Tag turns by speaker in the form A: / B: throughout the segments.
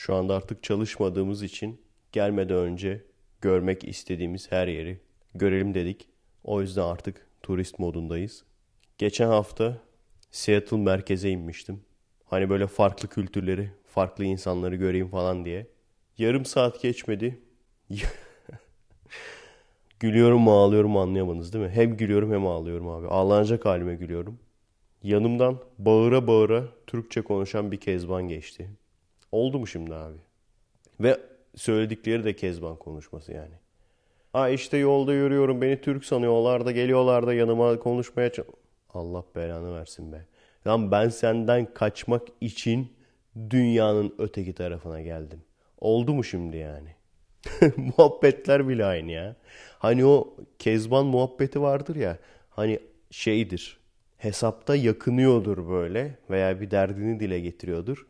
A: Şu anda artık çalışmadığımız için gelmeden önce görmek istediğimiz her yeri görelim dedik. O yüzden artık turist modundayız. Geçen hafta Seattle merkeze inmiştim. Hani böyle farklı kültürleri, farklı insanları göreyim falan diye. Yarım saat geçmedi. gülüyorum mu ağlıyorum mu anlayamadınız değil mi? Hem gülüyorum hem ağlıyorum abi. Ağlanacak halime gülüyorum. Yanımdan bağıra bağıra Türkçe konuşan bir kezban geçti. Oldu mu şimdi abi? Ve söyledikleri de Kezban konuşması yani. Aa işte yolda yürüyorum beni Türk sanıyorlar da geliyorlar da yanıma konuşmaya Allah belanı versin be. Lan ben senden kaçmak için dünyanın öteki tarafına geldim. Oldu mu şimdi yani? Muhabbetler bile aynı ya. Hani o Kezban muhabbeti vardır ya. Hani şeydir. Hesapta yakınıyordur böyle veya bir derdini dile getiriyordur.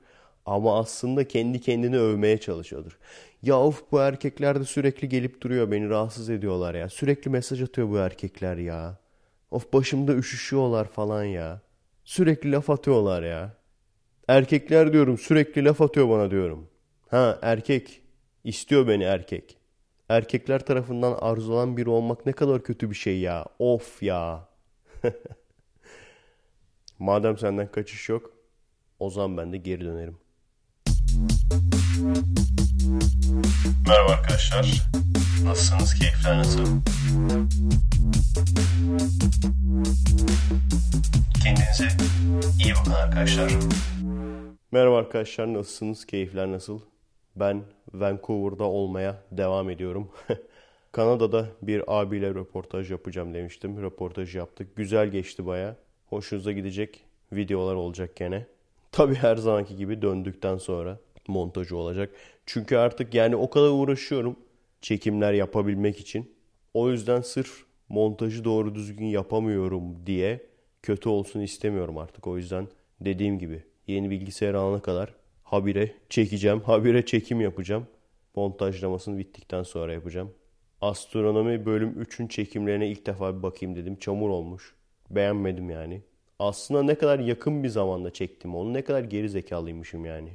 A: Ama aslında kendi kendini övmeye çalışıyordur. Ya of bu erkekler de sürekli gelip duruyor beni rahatsız ediyorlar ya. Sürekli mesaj atıyor bu erkekler ya. Of başımda üşüşüyorlar falan ya. Sürekli laf atıyorlar ya. Erkekler diyorum sürekli laf atıyor bana diyorum. Ha erkek. istiyor beni erkek. Erkekler tarafından arzulan biri olmak ne kadar kötü bir şey ya. Of ya. Madem senden kaçış yok o zaman ben de geri dönerim. Merhaba arkadaşlar. Nasılsınız? Keyifler nasıl? Kendinize iyi bakın arkadaşlar. Merhaba arkadaşlar. Nasılsınız? Keyifler nasıl? Ben Vancouver'da olmaya devam ediyorum. Kanada'da bir abiyle röportaj yapacağım demiştim. Röportaj yaptık. Güzel geçti baya. Hoşunuza gidecek videolar olacak gene. Tabi her zamanki gibi döndükten sonra montajı olacak. Çünkü artık yani o kadar uğraşıyorum çekimler yapabilmek için. O yüzden sırf montajı doğru düzgün yapamıyorum diye kötü olsun istemiyorum artık. O yüzden dediğim gibi yeni bilgisayar alana kadar habire çekeceğim, habire çekim yapacağım. Montajlamasını bittikten sonra yapacağım. Astronomi bölüm 3'ün çekimlerine ilk defa bir bakayım dedim. Çamur olmuş. Beğenmedim yani. Aslında ne kadar yakın bir zamanda çektim onu. Ne kadar geri zekalıymışım yani.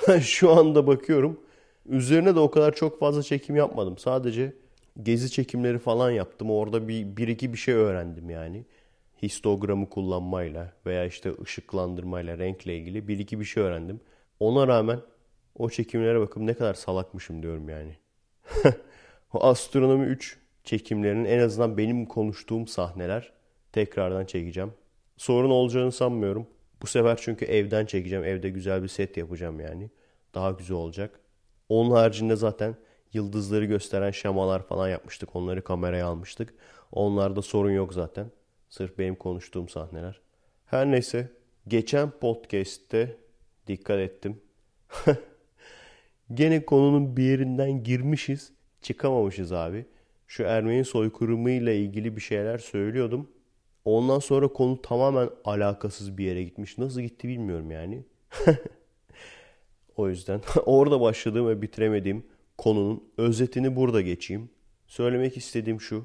A: Şu anda bakıyorum. Üzerine de o kadar çok fazla çekim yapmadım. Sadece gezi çekimleri falan yaptım. Orada bir, bir iki bir şey öğrendim yani. Histogramı kullanmayla veya işte ışıklandırmayla, renkle ilgili bir iki bir şey öğrendim. Ona rağmen o çekimlere bakıp ne kadar salakmışım diyorum yani. o astronomi 3 çekimlerinin en azından benim konuştuğum sahneler tekrardan çekeceğim. Sorun olacağını sanmıyorum. Bu sefer çünkü evden çekeceğim. Evde güzel bir set yapacağım yani. Daha güzel olacak. Onun haricinde zaten yıldızları gösteren şamalar falan yapmıştık. Onları kameraya almıştık. Onlarda sorun yok zaten. Sırf benim konuştuğum sahneler. Her neyse. Geçen podcast'te dikkat ettim. Gene konunun bir yerinden girmişiz. Çıkamamışız abi. Şu Ermeni soykırımı ile ilgili bir şeyler söylüyordum. Ondan sonra konu tamamen alakasız bir yere gitmiş. Nasıl gitti bilmiyorum yani. o yüzden orada başladığım ve bitiremediğim konunun özetini burada geçeyim. Söylemek istediğim şu.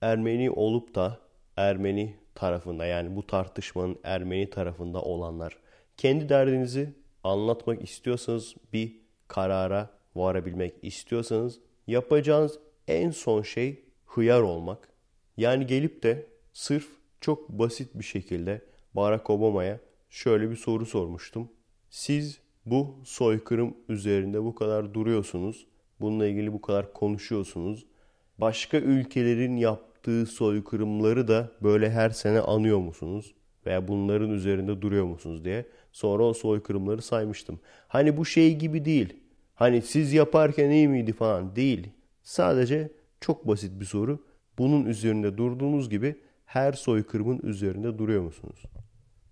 A: Ermeni olup da Ermeni tarafında yani bu tartışmanın Ermeni tarafında olanlar kendi derdinizi anlatmak istiyorsanız bir karara varabilmek istiyorsanız yapacağınız en son şey hıyar olmak. Yani gelip de sırf çok basit bir şekilde Barack Obama'ya şöyle bir soru sormuştum. Siz bu soykırım üzerinde bu kadar duruyorsunuz. Bununla ilgili bu kadar konuşuyorsunuz. Başka ülkelerin yaptığı soykırımları da böyle her sene anıyor musunuz? Veya bunların üzerinde duruyor musunuz diye. Sonra o soykırımları saymıştım. Hani bu şey gibi değil. Hani siz yaparken iyi miydi falan değil. Sadece çok basit bir soru. Bunun üzerinde durduğunuz gibi her soykırımın üzerinde duruyor musunuz?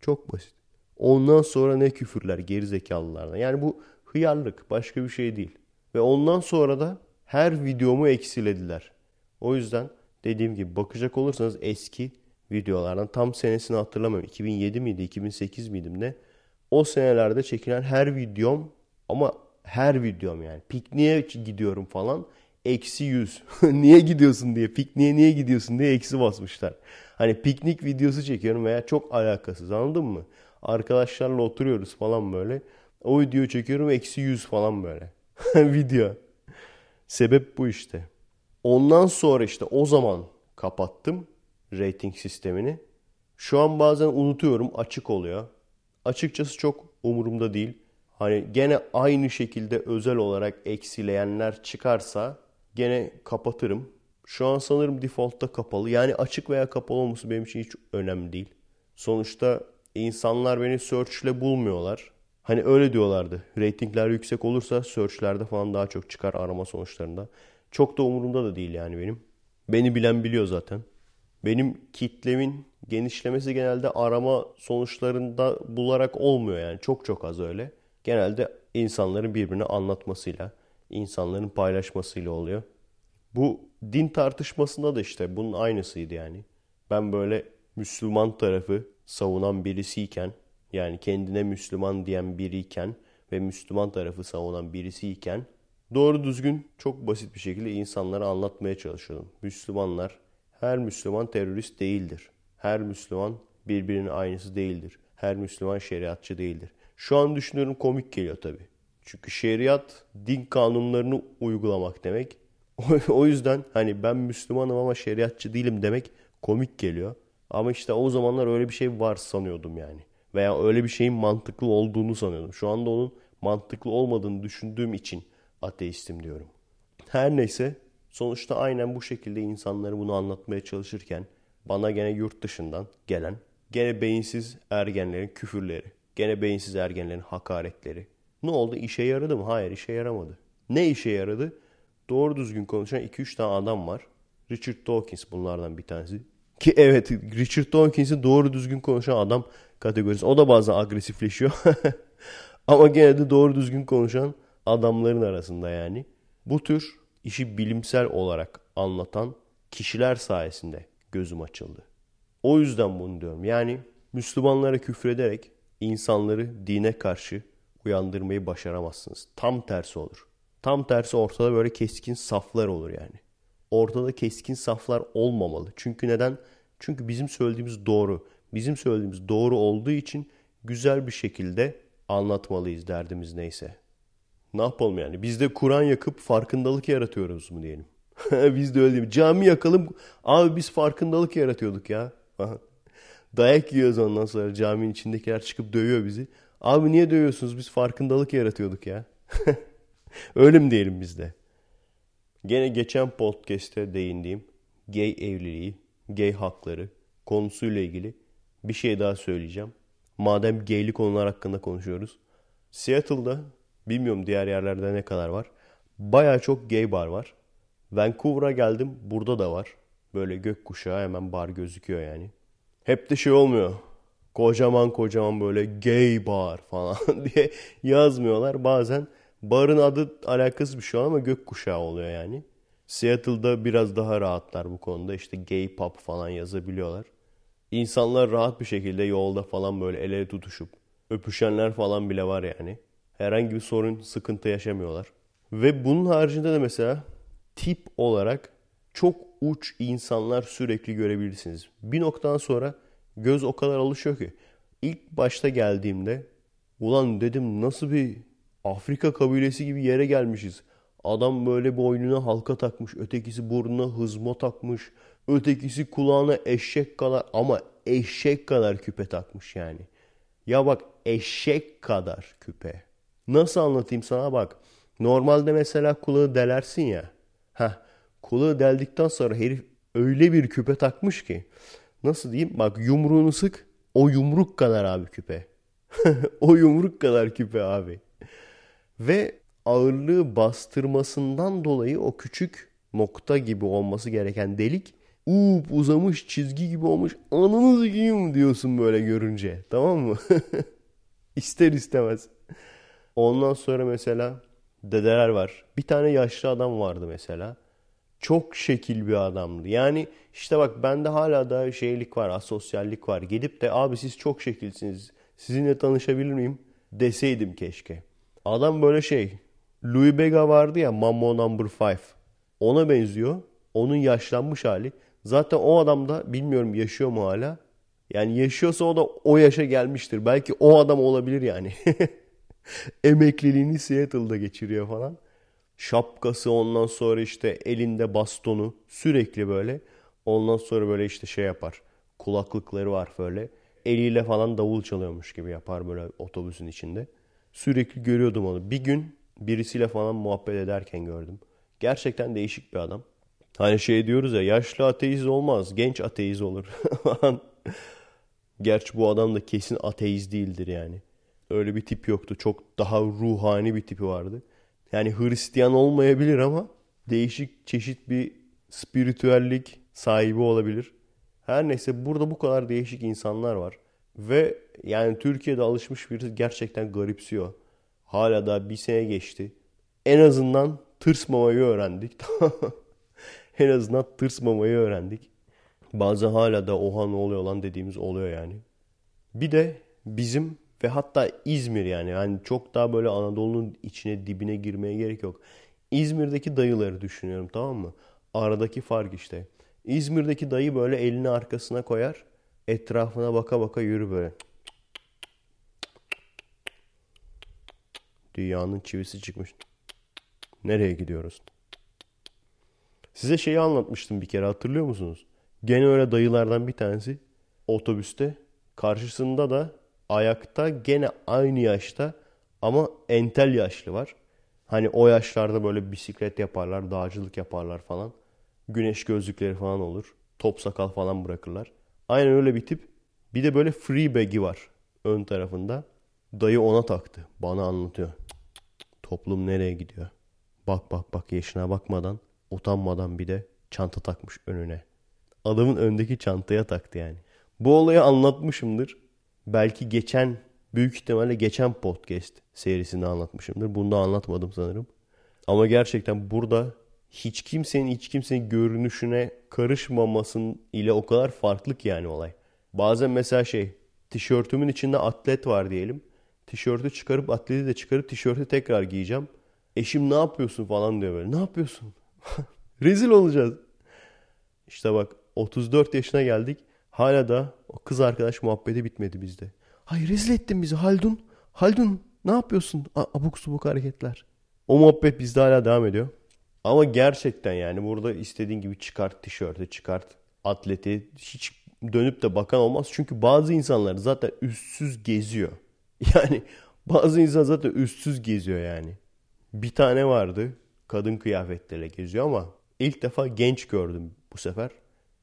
A: Çok basit. Ondan sonra ne küfürler gerizekalılarına. Yani bu hıyarlık başka bir şey değil. Ve ondan sonra da her videomu eksilediler. O yüzden dediğim gibi bakacak olursanız eski videolardan tam senesini hatırlamıyorum. 2007 miydi 2008 miydim ne? O senelerde çekilen her videom ama her videom yani pikniğe gidiyorum falan eksi 100. niye gidiyorsun diye pikniğe niye gidiyorsun diye eksi basmışlar. Hani piknik videosu çekiyorum veya çok alakasız anladın mı? Arkadaşlarla oturuyoruz falan böyle. O videoyu çekiyorum eksi 100 falan böyle. Video. Sebep bu işte. Ondan sonra işte o zaman kapattım rating sistemini. Şu an bazen unutuyorum açık oluyor. Açıkçası çok umurumda değil. Hani gene aynı şekilde özel olarak eksileyenler çıkarsa gene kapatırım. Şu an sanırım default'ta kapalı. Yani açık veya kapalı olması benim için hiç önemli değil. Sonuçta insanlar beni search ile bulmuyorlar. Hani öyle diyorlardı. Ratingler yüksek olursa search'lerde falan daha çok çıkar arama sonuçlarında. Çok da umurumda da değil yani benim. Beni bilen biliyor zaten. Benim kitlemin genişlemesi genelde arama sonuçlarında bularak olmuyor yani. Çok çok az öyle. Genelde insanların birbirine anlatmasıyla, insanların paylaşmasıyla oluyor. Bu din tartışmasında da işte bunun aynısıydı yani. Ben böyle Müslüman tarafı savunan birisiyken yani kendine Müslüman diyen biriyken ve Müslüman tarafı savunan birisiyken doğru düzgün çok basit bir şekilde insanlara anlatmaya çalışıyordum. Müslümanlar her Müslüman terörist değildir. Her Müslüman birbirinin aynısı değildir. Her Müslüman şeriatçı değildir. Şu an düşünüyorum komik geliyor tabii. Çünkü şeriat din kanunlarını uygulamak demek. o yüzden hani ben Müslümanım ama şeriatçı değilim demek komik geliyor. Ama işte o zamanlar öyle bir şey var sanıyordum yani. Veya öyle bir şeyin mantıklı olduğunu sanıyordum. Şu anda onun mantıklı olmadığını düşündüğüm için ateistim diyorum. Her neyse sonuçta aynen bu şekilde insanları bunu anlatmaya çalışırken bana gene yurt dışından gelen gene beyinsiz ergenlerin küfürleri, gene beyinsiz ergenlerin hakaretleri. Ne oldu işe yaradı mı? Hayır işe yaramadı. Ne işe yaradı? doğru düzgün konuşan 2-3 tane adam var. Richard Dawkins bunlardan bir tanesi. Ki evet Richard Dawkins'in doğru düzgün konuşan adam kategorisi. O da bazen agresifleşiyor. Ama genelde doğru düzgün konuşan adamların arasında yani. Bu tür işi bilimsel olarak anlatan kişiler sayesinde gözüm açıldı. O yüzden bunu diyorum. Yani Müslümanlara küfrederek insanları dine karşı uyandırmayı başaramazsınız. Tam tersi olur. Tam tersi ortada böyle keskin saflar olur yani. Ortada keskin saflar olmamalı. Çünkü neden? Çünkü bizim söylediğimiz doğru. Bizim söylediğimiz doğru olduğu için güzel bir şekilde anlatmalıyız derdimiz neyse. Ne yapalım yani? Biz de Kur'an yakıp farkındalık yaratıyoruz mu diyelim? biz de öyle değil mi? Cami yakalım. Abi biz farkındalık yaratıyorduk ya. Dayak yiyoruz ondan sonra caminin içindekiler çıkıp dövüyor bizi. Abi niye dövüyorsunuz? Biz farkındalık yaratıyorduk ya. Ölüm mi diyelim biz de? Gene geçen podcast'te değindiğim gay evliliği, gay hakları konusuyla ilgili bir şey daha söyleyeceğim. Madem gayli konular hakkında konuşuyoruz. Seattle'da bilmiyorum diğer yerlerde ne kadar var. Baya çok gay bar var. Vancouver'a geldim burada da var. Böyle gökkuşağı hemen bar gözüküyor yani. Hep de şey olmuyor. Kocaman kocaman böyle gay bar falan diye yazmıyorlar. Bazen Barın adı alakası bir şey ama gök kuşağı oluyor yani. Seattle'da biraz daha rahatlar bu konuda. İşte gay pop falan yazabiliyorlar. İnsanlar rahat bir şekilde yolda falan böyle el ele tutuşup öpüşenler falan bile var yani. Herhangi bir sorun, sıkıntı yaşamıyorlar. Ve bunun haricinde de mesela tip olarak çok uç insanlar sürekli görebilirsiniz. Bir noktadan sonra göz o kadar alışıyor ki. İlk başta geldiğimde ulan dedim nasıl bir Afrika kabilesi gibi yere gelmişiz. Adam böyle boynuna halka takmış, ötekisi burnuna hızma takmış, ötekisi kulağına eşek kadar ama eşek kadar küpe takmış yani. Ya bak eşek kadar küpe. Nasıl anlatayım sana bak. Normalde mesela kulağı delersin ya. Ha, kulağı deldikten sonra herif öyle bir küpe takmış ki. Nasıl diyeyim? Bak yumruğunu sık. O yumruk kadar abi küpe. o yumruk kadar küpe abi ve ağırlığı bastırmasından dolayı o küçük nokta gibi olması gereken delik uup uzamış çizgi gibi olmuş ananı sikeyim diyorsun böyle görünce tamam mı? İster istemez. Ondan sonra mesela dedeler var. Bir tane yaşlı adam vardı mesela. Çok şekil bir adamdı. Yani işte bak bende hala da şeylik var, asosyallik var. Gidip de abi siz çok şekilsiniz. Sizinle tanışabilir miyim deseydim keşke. Adam böyle şey. Louis Vega vardı ya Mambo Number 5. Ona benziyor. Onun yaşlanmış hali. Zaten o adam da bilmiyorum yaşıyor mu hala. Yani yaşıyorsa o da o yaşa gelmiştir. Belki o adam olabilir yani. Emekliliğini Seattle'da geçiriyor falan. Şapkası ondan sonra işte elinde bastonu sürekli böyle. Ondan sonra böyle işte şey yapar. Kulaklıkları var böyle. Eliyle falan davul çalıyormuş gibi yapar böyle otobüsün içinde. Sürekli görüyordum onu. Bir gün birisiyle falan muhabbet ederken gördüm. Gerçekten değişik bir adam. Hani şey diyoruz ya yaşlı ateist olmaz genç ateist olur. Gerçi bu adam da kesin ateist değildir yani. Öyle bir tip yoktu. Çok daha ruhani bir tipi vardı. Yani Hristiyan olmayabilir ama değişik çeşit bir spiritüellik sahibi olabilir. Her neyse burada bu kadar değişik insanlar var. Ve yani Türkiye'de alışmış birisi gerçekten garipsiyor. Hala da bir sene geçti. En azından tırsmamayı öğrendik. en azından tırsmamayı öğrendik. Bazen hala da oha ne oluyor lan dediğimiz oluyor yani. Bir de bizim ve hatta İzmir yani. Yani çok daha böyle Anadolu'nun içine dibine girmeye gerek yok. İzmir'deki dayıları düşünüyorum tamam mı? Aradaki fark işte. İzmir'deki dayı böyle elini arkasına koyar. Etrafına baka baka yürü böyle. Dünyanın çivisi çıkmış. Nereye gidiyoruz? Size şeyi anlatmıştım bir kere hatırlıyor musunuz? Gene öyle dayılardan bir tanesi otobüste karşısında da ayakta gene aynı yaşta ama entel yaşlı var. Hani o yaşlarda böyle bisiklet yaparlar, dağcılık yaparlar falan. Güneş gözlükleri falan olur. Top sakal falan bırakırlar. Aynen öyle bir tip. Bir de böyle free bag'i var ön tarafında. Dayı ona taktı. Bana anlatıyor. Toplum nereye gidiyor? Bak bak bak yaşına bakmadan, utanmadan bir de çanta takmış önüne. Adamın öndeki çantaya taktı yani. Bu olayı anlatmışımdır. Belki geçen, büyük ihtimalle geçen podcast serisinde anlatmışımdır. Bunu da anlatmadım sanırım. Ama gerçekten burada hiç kimsenin hiç kimsenin görünüşüne karışmamasın ile o kadar farklık yani olay. Bazen mesela şey tişörtümün içinde atlet var diyelim. Tişörtü çıkarıp atleti de çıkarıp tişörtü tekrar giyeceğim. Eşim ne yapıyorsun falan diyor böyle. Ne yapıyorsun? Rezil olacağız. İşte bak 34 yaşına geldik. Hala da o kız arkadaş muhabbeti bitmedi bizde. Hayır rezil ettin bizi Haldun. Haldun ne yapıyorsun? A- abuk subuk hareketler. O muhabbet bizde hala devam ediyor. Ama gerçekten yani burada istediğin gibi çıkart tişörtü çıkart atleti hiç dönüp de bakan olmaz. Çünkü bazı insanlar zaten üstsüz geziyor. Yani bazı insan zaten üstsüz geziyor yani. Bir tane vardı kadın kıyafetleriyle geziyor ama ilk defa genç gördüm bu sefer.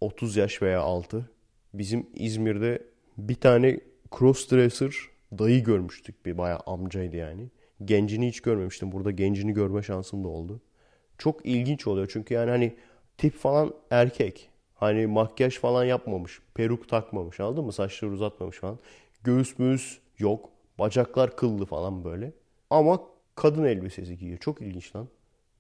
A: 30 yaş veya altı. Bizim İzmir'de bir tane crossdresser dayı görmüştük. Bir bayağı amcaydı yani. Gencini hiç görmemiştim. Burada gencini görme şansım da oldu. Çok ilginç oluyor çünkü yani hani tip falan erkek. Hani makyaj falan yapmamış. Peruk takmamış anladın mı? Saçları uzatmamış falan. Göğüs müğüs yok. Bacaklar kıllı falan böyle. Ama kadın elbisesi giyiyor. Çok ilginç lan.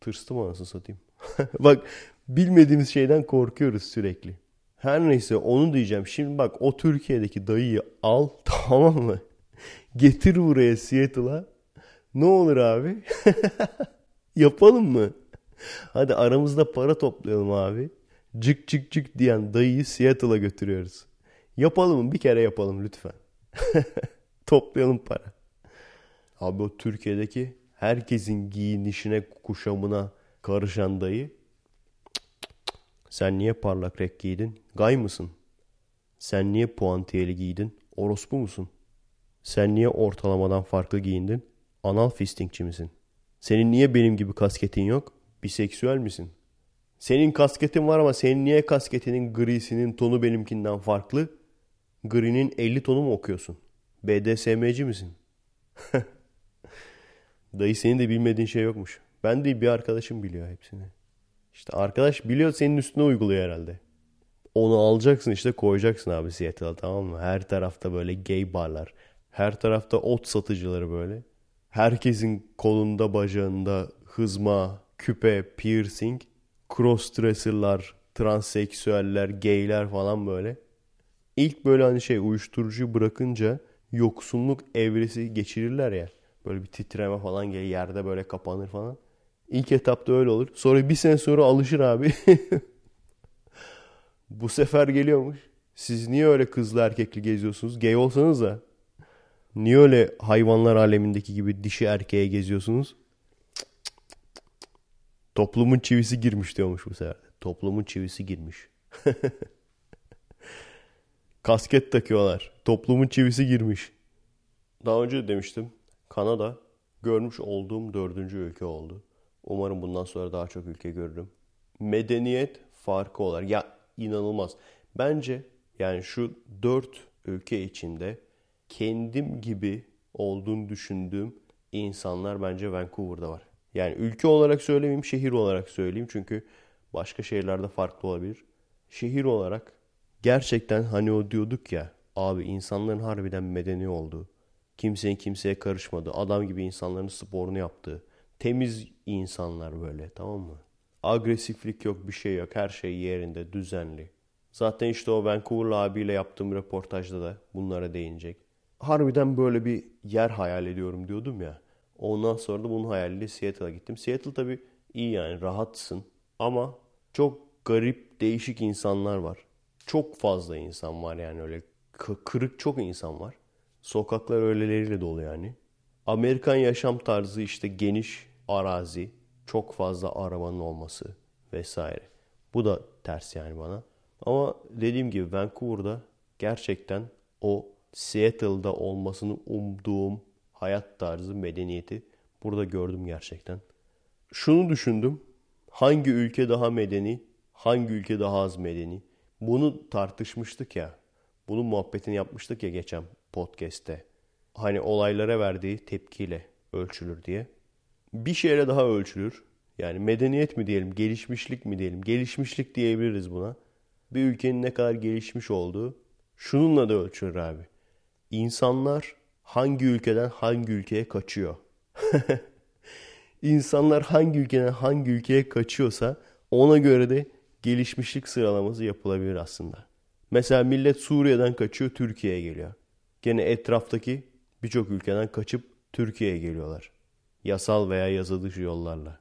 A: Tırstım anasını satayım. bak bilmediğimiz şeyden korkuyoruz sürekli. Her neyse onu diyeceğim. Şimdi bak o Türkiye'deki dayıyı al tamam mı? Getir buraya Seattle'a. Ne olur abi? Yapalım mı? Hadi aramızda para toplayalım abi. Cık cık cık diyen dayıyı Seattle'a götürüyoruz. Yapalım mı bir kere yapalım lütfen toplayalım para. Abi o Türkiye'deki herkesin giyinişine, kuşamına karışan dayı. Sen niye parlak renk giydin? Gay mısın? Sen niye puantiyeli giydin? Orospu musun? Sen niye ortalamadan farklı giyindin? Anal fistingçi misin? Senin niye benim gibi kasketin yok? Biseksüel misin? Senin kasketin var ama senin niye kasketinin grisinin tonu benimkinden farklı? Grinin 50 tonu mu okuyorsun?'' BDSM'ci misin? Dayı senin de bilmediğin şey yokmuş. Ben değil bir arkadaşım biliyor hepsini. İşte arkadaş biliyor senin üstüne uyguluyor herhalde. Onu alacaksın işte koyacaksın abi Seattle'a tamam mı? Her tarafta böyle gay barlar. Her tarafta ot satıcıları böyle. Herkesin kolunda bacağında hızma, küpe, piercing, crossdresser'lar, transseksüeller, gayler falan böyle. İlk böyle hani şey uyuşturucu bırakınca yoksunluk evresi geçirirler ya. Böyle bir titreme falan gelir. Yerde böyle kapanır falan. İlk etapta öyle olur. Sonra bir sene sonra alışır abi. Bu sefer geliyormuş. Siz niye öyle kızlı erkekli geziyorsunuz? Gay olsanız da. Niye öyle hayvanlar alemindeki gibi dişi erkeğe geziyorsunuz? Toplumun çivisi girmiş diyormuş bu sefer. Toplumun çivisi girmiş. Kasket takıyorlar. Toplumun çivisi girmiş. Daha önce de demiştim. Kanada görmüş olduğum dördüncü ülke oldu. Umarım bundan sonra daha çok ülke görürüm. Medeniyet farkı olarak ya inanılmaz. Bence yani şu dört ülke içinde kendim gibi olduğunu düşündüğüm insanlar bence Vancouver'da var. Yani ülke olarak söylemeyeyim, şehir olarak söyleyeyim çünkü başka şehirlerde farklı olabilir. Şehir olarak gerçekten hani o diyorduk ya abi insanların harbiden medeni oldu. Kimsenin kimseye karışmadı. Adam gibi insanların sporunu yaptı. Temiz insanlar böyle tamam mı? Agresiflik yok bir şey yok. Her şey yerinde düzenli. Zaten işte o Vancouver abiyle yaptığım röportajda da bunlara değinecek. Harbiden böyle bir yer hayal ediyorum diyordum ya. Ondan sonra da bunun hayaliyle Seattle'a gittim. Seattle tabii iyi yani rahatsın ama çok garip değişik insanlar var çok fazla insan var yani öyle kırık çok insan var. Sokaklar öyleleriyle dolu yani. Amerikan yaşam tarzı işte geniş arazi, çok fazla arabanın olması vesaire. Bu da ters yani bana. Ama dediğim gibi Vancouver'da gerçekten o Seattle'da olmasını umduğum hayat tarzı, medeniyeti burada gördüm gerçekten. Şunu düşündüm. Hangi ülke daha medeni, hangi ülke daha az medeni? Bunu tartışmıştık ya. Bunun muhabbetini yapmıştık ya geçen podcast'te. Hani olaylara verdiği tepkiyle ölçülür diye. Bir şeyle daha ölçülür. Yani medeniyet mi diyelim, gelişmişlik mi diyelim? Gelişmişlik diyebiliriz buna. Bir ülkenin ne kadar gelişmiş olduğu şununla da ölçülür abi. İnsanlar hangi ülkeden hangi ülkeye kaçıyor? İnsanlar hangi ülkeden hangi ülkeye kaçıyorsa ona göre de gelişmişlik sıralaması yapılabilir aslında. Mesela millet Suriye'den kaçıyor Türkiye'ye geliyor. Gene etraftaki birçok ülkeden kaçıp Türkiye'ye geliyorlar. Yasal veya yasa dışı yollarla.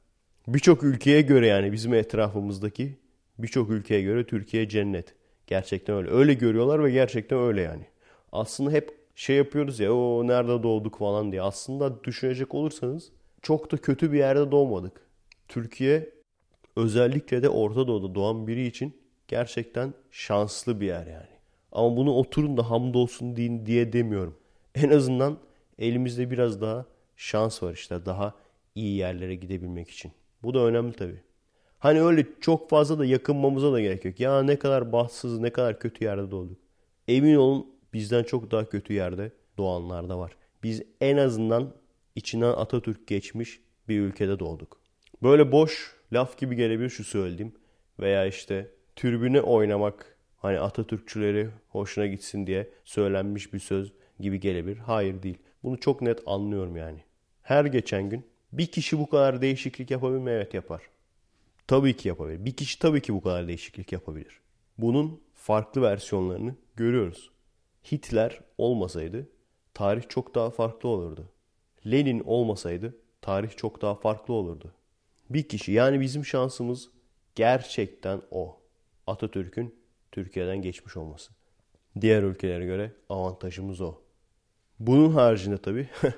A: Birçok ülkeye göre yani bizim etrafımızdaki birçok ülkeye göre Türkiye cennet. Gerçekten öyle. Öyle görüyorlar ve gerçekten öyle yani. Aslında hep şey yapıyoruz ya o nerede doğduk falan diye. Aslında düşünecek olursanız çok da kötü bir yerde doğmadık. Türkiye özellikle de Orta Doğu'da doğan biri için gerçekten şanslı bir yer yani. Ama bunu oturun da hamdolsun deyin diye demiyorum. En azından elimizde biraz daha şans var işte daha iyi yerlere gidebilmek için. Bu da önemli tabii. Hani öyle çok fazla da yakınmamıza da gerek yok. Ya ne kadar bahtsız, ne kadar kötü yerde doğduk. Emin olun bizden çok daha kötü yerde doğanlar da var. Biz en azından içinden Atatürk geçmiş bir ülkede doğduk. Böyle boş laf gibi gelebilir şu söylediğim. Veya işte türbüne oynamak hani Atatürkçüleri hoşuna gitsin diye söylenmiş bir söz gibi gelebilir. Hayır değil. Bunu çok net anlıyorum yani. Her geçen gün bir kişi bu kadar değişiklik yapabilir mi? Evet yapar. Tabii ki yapabilir. Bir kişi tabii ki bu kadar değişiklik yapabilir. Bunun farklı versiyonlarını görüyoruz. Hitler olmasaydı tarih çok daha farklı olurdu. Lenin olmasaydı tarih çok daha farklı olurdu. Bir kişi yani bizim şansımız gerçekten o. Atatürk'ün Türkiye'den geçmiş olması. Diğer ülkelere göre avantajımız o. Bunun haricinde tabii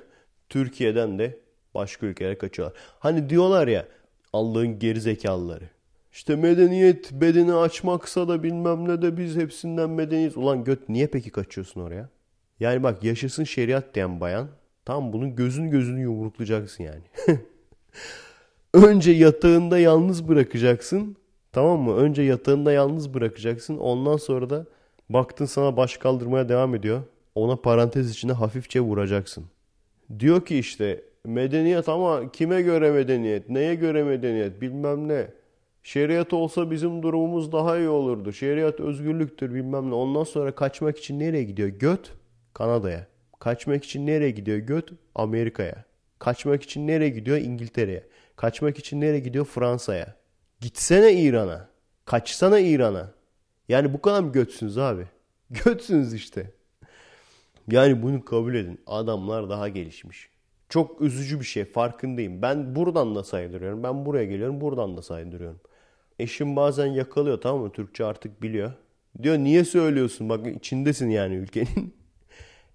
A: Türkiye'den de başka ülkelere kaçıyorlar. Hani diyorlar ya Allah'ın geri İşte medeniyet bedeni açmaksa da bilmem ne de biz hepsinden medeniyiz. Ulan göt niye peki kaçıyorsun oraya? Yani bak yaşasın şeriat diyen bayan tam bunun gözün gözünü yumruklayacaksın yani. önce yatağında yalnız bırakacaksın. Tamam mı? Önce yatağında yalnız bırakacaksın. Ondan sonra da baktın sana baş kaldırmaya devam ediyor. Ona parantez içinde hafifçe vuracaksın. Diyor ki işte medeniyet ama kime göre medeniyet? Neye göre medeniyet? Bilmem ne. Şeriat olsa bizim durumumuz daha iyi olurdu. Şeriat özgürlüktür bilmem ne. Ondan sonra kaçmak için nereye gidiyor? Göt Kanada'ya. Kaçmak için nereye gidiyor? Göt Amerika'ya. Kaçmak için nereye gidiyor? İngiltere'ye. Kaçmak için nereye gidiyor? Fransa'ya. Gitsene İran'a. Kaçsana İran'a. Yani bu kadar mı götsünüz abi? Götsünüz işte. Yani bunu kabul edin. Adamlar daha gelişmiş. Çok üzücü bir şey farkındayım. Ben buradan da saydırıyorum. Ben buraya geliyorum buradan da saydırıyorum. Eşim bazen yakalıyor tamam mı? Türkçe artık biliyor. Diyor niye söylüyorsun? Bak içindesin yani ülkenin.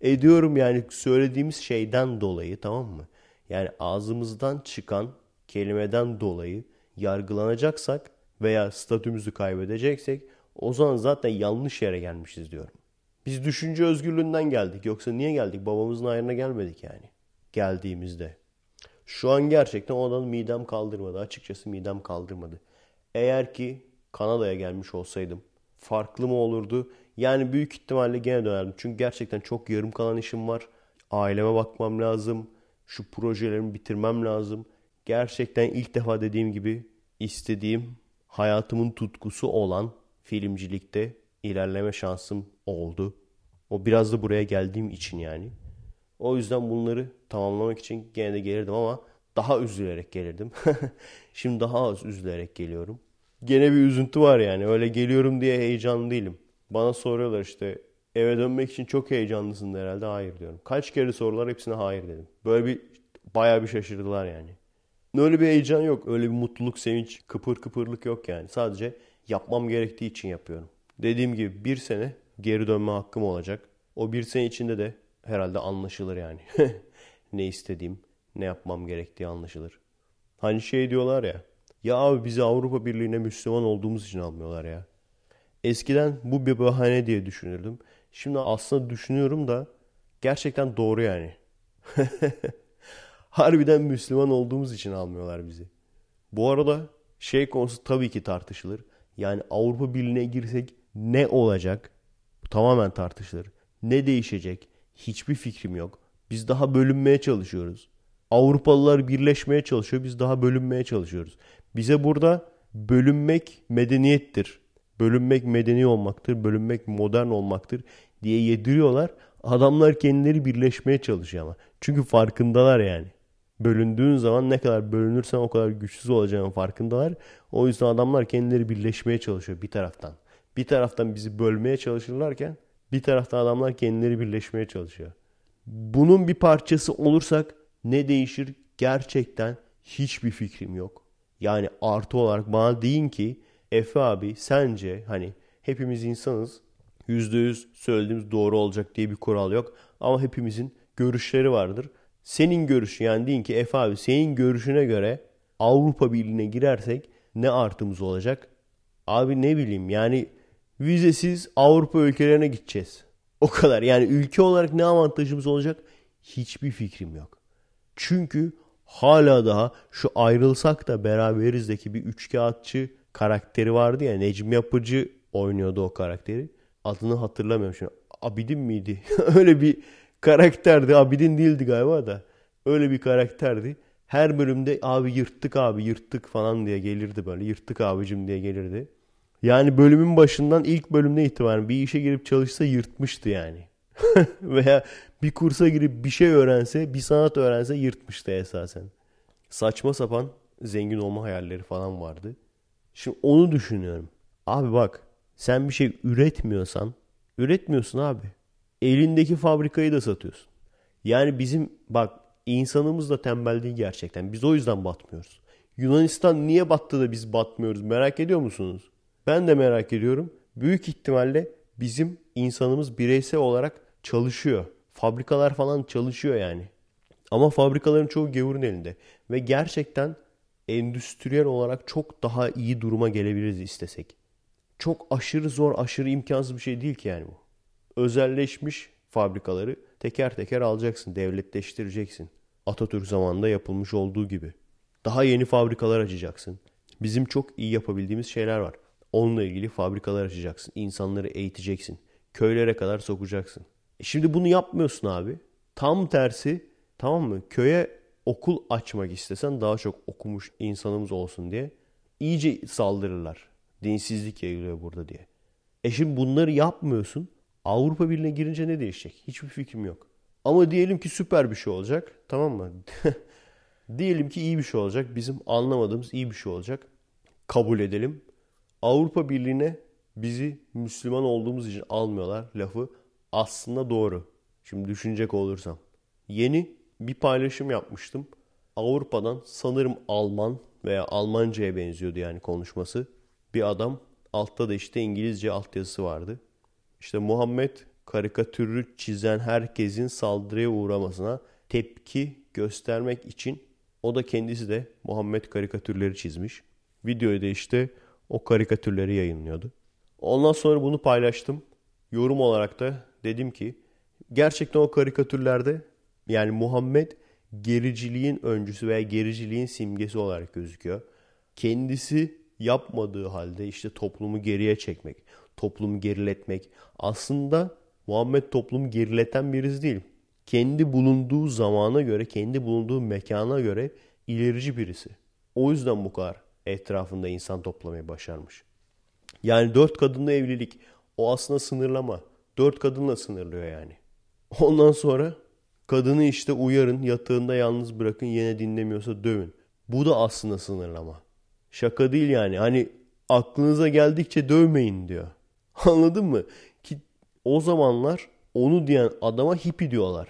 A: Ediyorum yani söylediğimiz şeyden dolayı tamam mı? Yani ağzımızdan çıkan kelimeden dolayı yargılanacaksak veya statümüzü kaybedeceksek o zaman zaten yanlış yere gelmişiz diyorum. Biz düşünce özgürlüğünden geldik. Yoksa niye geldik? Babamızın ayrına gelmedik yani. Geldiğimizde. Şu an gerçekten ondan midem kaldırmadı. Açıkçası midem kaldırmadı. Eğer ki Kanada'ya gelmiş olsaydım farklı mı olurdu? Yani büyük ihtimalle gene dönerdim. Çünkü gerçekten çok yarım kalan işim var. Aileme bakmam lazım. Şu projelerimi bitirmem lazım gerçekten ilk defa dediğim gibi istediğim hayatımın tutkusu olan filmcilikte ilerleme şansım oldu. O biraz da buraya geldiğim için yani. O yüzden bunları tamamlamak için gene de gelirdim ama daha üzülerek gelirdim. Şimdi daha az üzülerek geliyorum. Gene bir üzüntü var yani. Öyle geliyorum diye heyecanlı değilim. Bana soruyorlar işte eve dönmek için çok heyecanlısın herhalde. Hayır diyorum. Kaç kere sorular hepsine hayır dedim. Böyle bir baya bir şaşırdılar yani. Öyle bir heyecan yok. Öyle bir mutluluk, sevinç, kıpır kıpırlık yok yani. Sadece yapmam gerektiği için yapıyorum. Dediğim gibi bir sene geri dönme hakkım olacak. O bir sene içinde de herhalde anlaşılır yani. ne istediğim, ne yapmam gerektiği anlaşılır. Hani şey diyorlar ya. Ya abi bizi Avrupa Birliği'ne Müslüman olduğumuz için almıyorlar ya. Eskiden bu bir bahane diye düşünürdüm. Şimdi aslında düşünüyorum da gerçekten doğru yani. harbiden Müslüman olduğumuz için almıyorlar bizi. Bu arada şey konusu tabii ki tartışılır. Yani Avrupa Birliği'ne girsek ne olacak? tamamen tartışılır. Ne değişecek? Hiçbir fikrim yok. Biz daha bölünmeye çalışıyoruz. Avrupalılar birleşmeye çalışıyor. Biz daha bölünmeye çalışıyoruz. Bize burada bölünmek medeniyettir. Bölünmek medeni olmaktır. Bölünmek modern olmaktır diye yediriyorlar. Adamlar kendileri birleşmeye çalışıyor ama. Çünkü farkındalar yani bölündüğün zaman ne kadar bölünürsen o kadar güçsüz olacağının farkındalar. O yüzden adamlar kendileri birleşmeye çalışıyor bir taraftan. Bir taraftan bizi bölmeye çalışırlarken bir taraftan adamlar kendileri birleşmeye çalışıyor. Bunun bir parçası olursak ne değişir gerçekten hiçbir fikrim yok. Yani artı olarak bana deyin ki Efe abi sence hani hepimiz insanız %100 söylediğimiz doğru olacak diye bir kural yok. Ama hepimizin görüşleri vardır senin görüşü yani deyin ki Efe abi senin görüşüne göre Avrupa Birliği'ne girersek ne artımız olacak? Abi ne bileyim yani vizesiz Avrupa ülkelerine gideceğiz. O kadar yani ülke olarak ne avantajımız olacak hiçbir fikrim yok. Çünkü hala daha şu ayrılsak da beraberizdeki bir üçkağıtçı karakteri vardı ya Necmi Yapıcı oynuyordu o karakteri. Adını hatırlamıyorum şimdi. abidim miydi? Öyle bir karakterdi. Abidin değildi galiba da. Öyle bir karakterdi. Her bölümde abi yırttık abi yırttık falan diye gelirdi böyle. Yırttık abicim diye gelirdi. Yani bölümün başından ilk bölümde itibaren bir işe girip çalışsa yırtmıştı yani. Veya bir kursa girip bir şey öğrense, bir sanat öğrense yırtmıştı esasen. Saçma sapan zengin olma hayalleri falan vardı. Şimdi onu düşünüyorum. Abi bak sen bir şey üretmiyorsan üretmiyorsun abi elindeki fabrikayı da satıyorsun. Yani bizim bak insanımız da tembel değil gerçekten. Biz o yüzden batmıyoruz. Yunanistan niye battı da biz batmıyoruz merak ediyor musunuz? Ben de merak ediyorum. Büyük ihtimalle bizim insanımız bireysel olarak çalışıyor. Fabrikalar falan çalışıyor yani. Ama fabrikaların çoğu gevurun elinde. Ve gerçekten endüstriyel olarak çok daha iyi duruma gelebiliriz istesek. Çok aşırı zor, aşırı imkansız bir şey değil ki yani bu özelleşmiş fabrikaları teker teker alacaksın, devletleştireceksin. Atatürk zamanında yapılmış olduğu gibi. Daha yeni fabrikalar açacaksın. Bizim çok iyi yapabildiğimiz şeyler var. Onunla ilgili fabrikalar açacaksın. insanları eğiteceksin. Köylere kadar sokacaksın. E şimdi bunu yapmıyorsun abi. Tam tersi tamam mı? Köye okul açmak istesen daha çok okumuş insanımız olsun diye iyice saldırırlar. Dinsizlik yayılıyor burada diye. E şimdi bunları yapmıyorsun. Avrupa Birliği'ne girince ne değişecek? Hiçbir fikrim yok. Ama diyelim ki süper bir şey olacak. Tamam mı? diyelim ki iyi bir şey olacak. Bizim anlamadığımız iyi bir şey olacak. Kabul edelim. Avrupa Birliği'ne bizi Müslüman olduğumuz için almıyorlar lafı aslında doğru. Şimdi düşünecek olursam. Yeni bir paylaşım yapmıştım. Avrupa'dan sanırım Alman veya Almanca'ya benziyordu yani konuşması. Bir adam altta da işte İngilizce altyazısı vardı. İşte Muhammed karikatürü çizen herkesin saldırıya uğramasına tepki göstermek için o da kendisi de Muhammed karikatürleri çizmiş. Videoyu da işte o karikatürleri yayınlıyordu. Ondan sonra bunu paylaştım. Yorum olarak da dedim ki gerçekten o karikatürlerde yani Muhammed gericiliğin öncüsü veya gericiliğin simgesi olarak gözüküyor. Kendisi yapmadığı halde işte toplumu geriye çekmek, toplumu geriletmek. Aslında Muhammed toplumu gerileten birisi değil. Kendi bulunduğu zamana göre, kendi bulunduğu mekana göre ilerici birisi. O yüzden bu kadar etrafında insan toplamayı başarmış. Yani dört kadınla evlilik o aslında sınırlama. Dört kadınla sınırlıyor yani. Ondan sonra kadını işte uyarın, yatağında yalnız bırakın, yine dinlemiyorsa dövün. Bu da aslında sınırlama. Şaka değil yani. Hani aklınıza geldikçe dövmeyin diyor. Anladın mı? Ki o zamanlar onu diyen adama hippi diyorlar.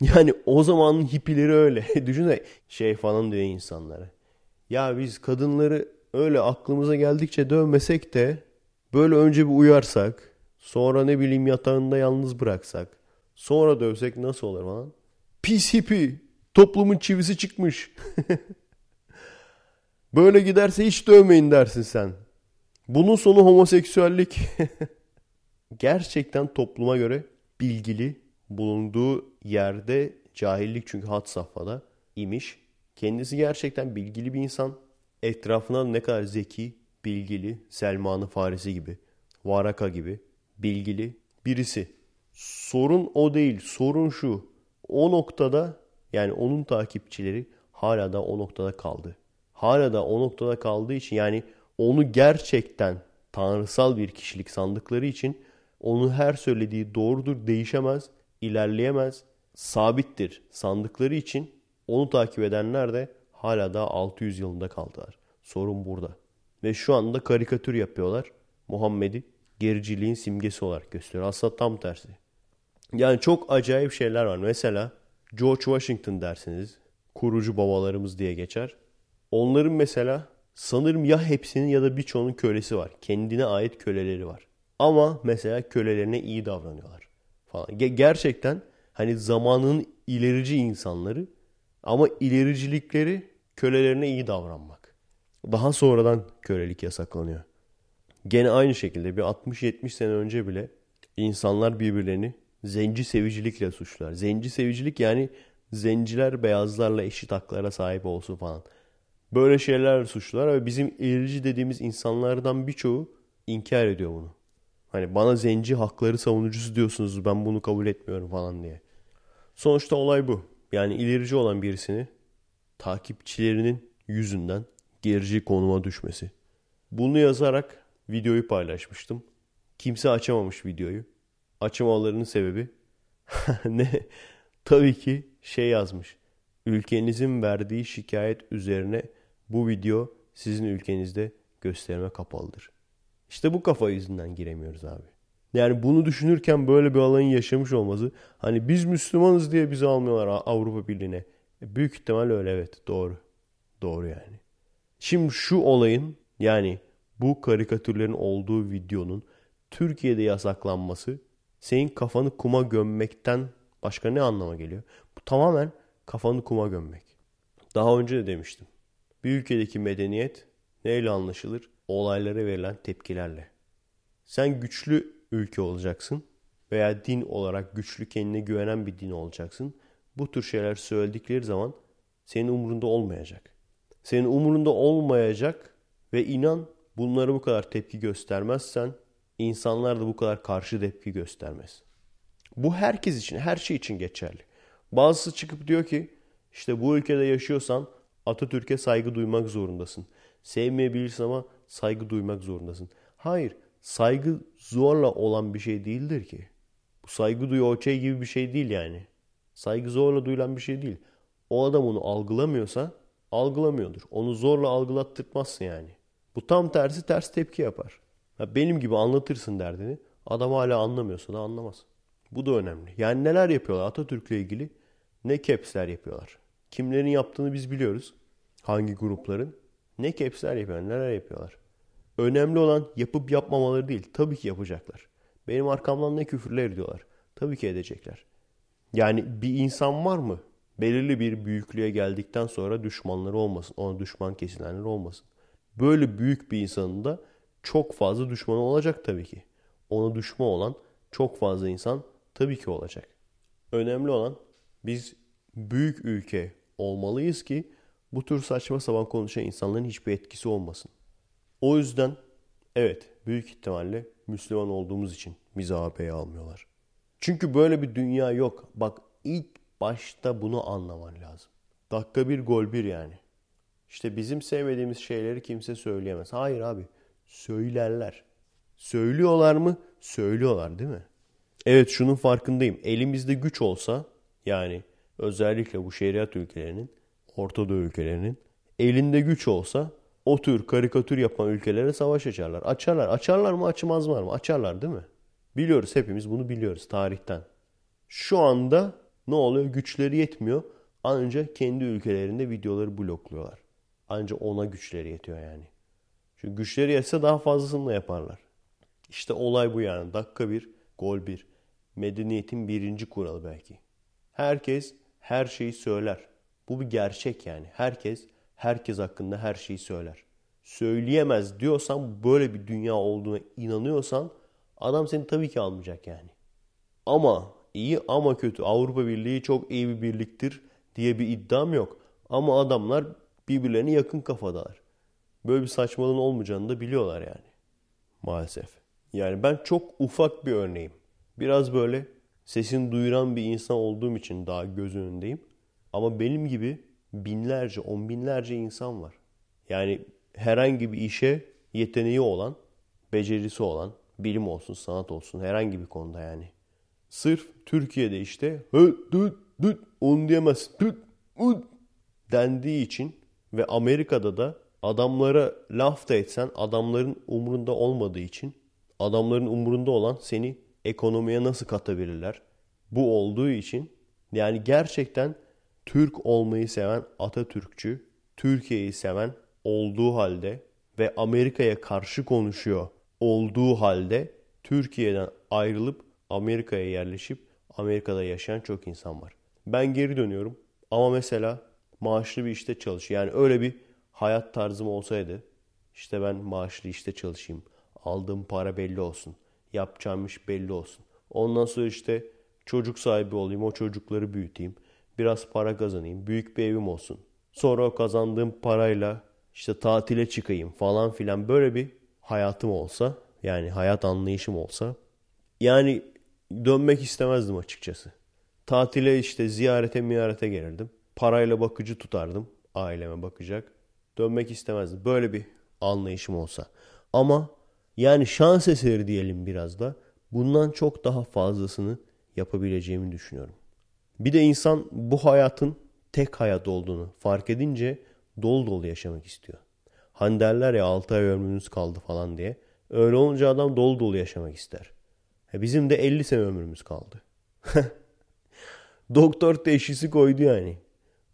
A: Yani o zamanın hippileri öyle. Düşünsene şey falan diyor insanlara. Ya biz kadınları öyle aklımıza geldikçe dövmesek de böyle önce bir uyarsak sonra ne bileyim yatağında yalnız bıraksak sonra dövsek nasıl olur falan. Pis hippi toplumun çivisi çıkmış. böyle giderse hiç dövmeyin dersin sen. Bunun sonu homoseksüellik. Gerçekten topluma göre bilgili bulunduğu yerde cahillik çünkü hat safhada imiş. Kendisi gerçekten bilgili bir insan. Etrafına ne kadar zeki, bilgili, Selman'ı Farisi gibi, Varaka gibi bilgili birisi. Sorun o değil, sorun şu. O noktada yani onun takipçileri hala da o noktada kaldı. Hala da o noktada kaldığı için yani onu gerçekten tanrısal bir kişilik sandıkları için onu her söylediği doğrudur, değişemez, ilerleyemez, sabittir sandıkları için onu takip edenler de hala da 600 yılında kaldılar. Sorun burada. Ve şu anda karikatür yapıyorlar. Muhammed'i gericiliğin simgesi olarak gösteriyor. Aslında tam tersi. Yani çok acayip şeyler var. Mesela George Washington dersiniz. Kurucu babalarımız diye geçer. Onların mesela Sanırım ya hepsinin ya da birçoğunun kölesi var. Kendine ait köleleri var. Ama mesela kölelerine iyi davranıyorlar falan. Ge- gerçekten hani zamanın ilerici insanları ama ilericilikleri kölelerine iyi davranmak. Daha sonradan kölelik yasaklanıyor. Gene aynı şekilde bir 60-70 sene önce bile insanlar birbirlerini zenci sevicilikle suçlar. Zenci sevicilik yani zenciler beyazlarla eşit haklara sahip olsun falan. Böyle şeyler suçlar ve bizim ilerici dediğimiz insanlardan birçoğu inkar ediyor bunu. Hani bana zenci hakları savunucusu diyorsunuz ben bunu kabul etmiyorum falan diye. Sonuçta olay bu. Yani ilerici olan birisini takipçilerinin yüzünden gerici konuma düşmesi. Bunu yazarak videoyu paylaşmıştım. Kimse açamamış videoyu. Açamalarının sebebi ne? Tabii ki şey yazmış. Ülkenizin verdiği şikayet üzerine bu video sizin ülkenizde gösterime kapalıdır. İşte bu kafa yüzünden giremiyoruz abi. Yani bunu düşünürken böyle bir alayın yaşamış olması hani biz Müslümanız diye bizi almıyorlar Avrupa Birliği'ne. E büyük ihtimal öyle evet doğru. Doğru yani. Şimdi şu olayın yani bu karikatürlerin olduğu videonun Türkiye'de yasaklanması senin kafanı kuma gömmekten başka ne anlama geliyor? Bu tamamen kafanı kuma gömmek. Daha önce de demiştim. Bir ülkedeki medeniyet neyle anlaşılır? Olaylara verilen tepkilerle. Sen güçlü ülke olacaksın veya din olarak güçlü kendine güvenen bir din olacaksın. Bu tür şeyler söyledikleri zaman senin umurunda olmayacak. Senin umurunda olmayacak ve inan bunlara bu kadar tepki göstermezsen insanlar da bu kadar karşı tepki göstermez. Bu herkes için, her şey için geçerli. Bazısı çıkıp diyor ki işte bu ülkede yaşıyorsan Atatürk'e saygı duymak zorundasın. Sevmeyebilirsin ama saygı duymak zorundasın. Hayır, saygı zorla olan bir şey değildir ki. Bu saygı duyu şey gibi bir şey değil yani. Saygı zorla duyulan bir şey değil. O adam onu algılamıyorsa algılamıyordur. Onu zorla algılattırmazsın yani. Bu tam tersi ters tepki yapar. Ya benim gibi anlatırsın derdini. Adam hala anlamıyorsa da anlamaz. Bu da önemli. Yani neler yapıyorlar Atatürk'le ilgili? Ne kepsler yapıyorlar? Kimlerin yaptığını biz biliyoruz. Hangi grupların? Ne kepsler yapıyor, neler yapıyorlar. Önemli olan yapıp yapmamaları değil. Tabii ki yapacaklar. Benim arkamdan ne küfürler ediyorlar. Tabii ki edecekler. Yani bir insan var mı? Belirli bir büyüklüğe geldikten sonra düşmanları olmasın. Ona düşman kesilenler olmasın. Böyle büyük bir insanın da çok fazla düşmanı olacak tabii ki. Ona düşman olan çok fazla insan tabii ki olacak. Önemli olan biz büyük ülke olmalıyız ki bu tür saçma sapan konuşan insanların hiçbir etkisi olmasın. O yüzden evet büyük ihtimalle Müslüman olduğumuz için bizi AP'ye almıyorlar. Çünkü böyle bir dünya yok. Bak ilk başta bunu anlaman lazım. Dakika bir gol bir yani. İşte bizim sevmediğimiz şeyleri kimse söyleyemez. Hayır abi söylerler. Söylüyorlar mı? Söylüyorlar değil mi? Evet şunun farkındayım. Elimizde güç olsa yani özellikle bu şeriat ülkelerinin Orta Doğu ülkelerinin elinde güç olsa o tür karikatür yapan ülkelere savaş açarlar. Açarlar. Açarlar mı açmazlar mı? Açarlar değil mi? Biliyoruz hepimiz bunu biliyoruz tarihten. Şu anda ne oluyor? Güçleri yetmiyor. Ancak kendi ülkelerinde videoları blokluyorlar. Ancak ona güçleri yetiyor yani. Çünkü güçleri yetse daha fazlasını da yaparlar. İşte olay bu yani. Dakika bir, gol bir. Medeniyetin birinci kuralı belki. Herkes her şeyi söyler. Bu bir gerçek yani. Herkes herkes hakkında her şeyi söyler. Söyleyemez diyorsan böyle bir dünya olduğuna inanıyorsan adam seni tabii ki almayacak yani. Ama iyi ama kötü Avrupa Birliği çok iyi bir birliktir diye bir iddiam yok. Ama adamlar birbirlerine yakın kafadalar. Böyle bir saçmalığın olmayacağını da biliyorlar yani. Maalesef. Yani ben çok ufak bir örneğim. Biraz böyle sesini duyuran bir insan olduğum için daha göz önündeyim. Ama benim gibi binlerce, on binlerce insan var. Yani herhangi bir işe yeteneği olan, becerisi olan, bilim olsun, sanat olsun herhangi bir konuda yani. Sırf Türkiye'de işte hı düt düt onu diyemez düt ut dendiği için ve Amerika'da da adamlara laf da etsen adamların umurunda olmadığı için adamların umurunda olan seni ekonomiye nasıl katabilirler? Bu olduğu için yani gerçekten Türk olmayı seven Atatürkçü, Türkiye'yi seven olduğu halde ve Amerika'ya karşı konuşuyor olduğu halde Türkiye'den ayrılıp Amerika'ya yerleşip Amerika'da yaşayan çok insan var. Ben geri dönüyorum ama mesela maaşlı bir işte çalış. Yani öyle bir hayat tarzım olsaydı işte ben maaşlı işte çalışayım. Aldığım para belli olsun. Yapacağım iş belli olsun. Ondan sonra işte çocuk sahibi olayım. O çocukları büyüteyim. Biraz para kazanayım. Büyük bir evim olsun. Sonra o kazandığım parayla işte tatile çıkayım falan filan böyle bir hayatım olsa yani hayat anlayışım olsa yani dönmek istemezdim açıkçası. Tatile işte ziyarete miyarete gelirdim. Parayla bakıcı tutardım. Aileme bakacak. Dönmek istemezdim. Böyle bir anlayışım olsa. Ama yani şans eseri diyelim biraz da bundan çok daha fazlasını yapabileceğimi düşünüyorum. Bir de insan bu hayatın tek hayat olduğunu fark edince dolu dolu yaşamak istiyor. Hani derler ya 6 ay ömrünüz kaldı falan diye. Öyle olunca adam dolu dolu yaşamak ister. E, bizim de 50 sene ömrümüz kaldı. Doktor teşhisi koydu yani.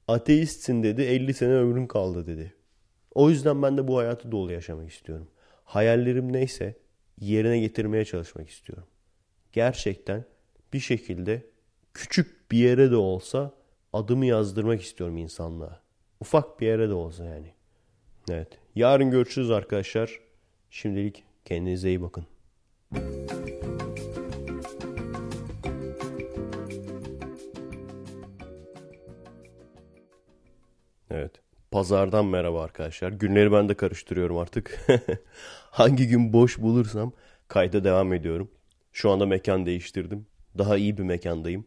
A: Ateistsin dedi 50 sene ömrün kaldı dedi. O yüzden ben de bu hayatı dolu yaşamak istiyorum. Hayallerim neyse yerine getirmeye çalışmak istiyorum. Gerçekten bir şekilde Küçük bir yere de olsa adımı yazdırmak istiyorum insanlığa. Ufak bir yere de olsa yani. Evet. Yarın görüşürüz arkadaşlar. Şimdilik kendinize iyi bakın. Evet. Pazardan merhaba arkadaşlar. Günleri ben de karıştırıyorum artık. Hangi gün boş bulursam kayda devam ediyorum. Şu anda mekan değiştirdim. Daha iyi bir mekandayım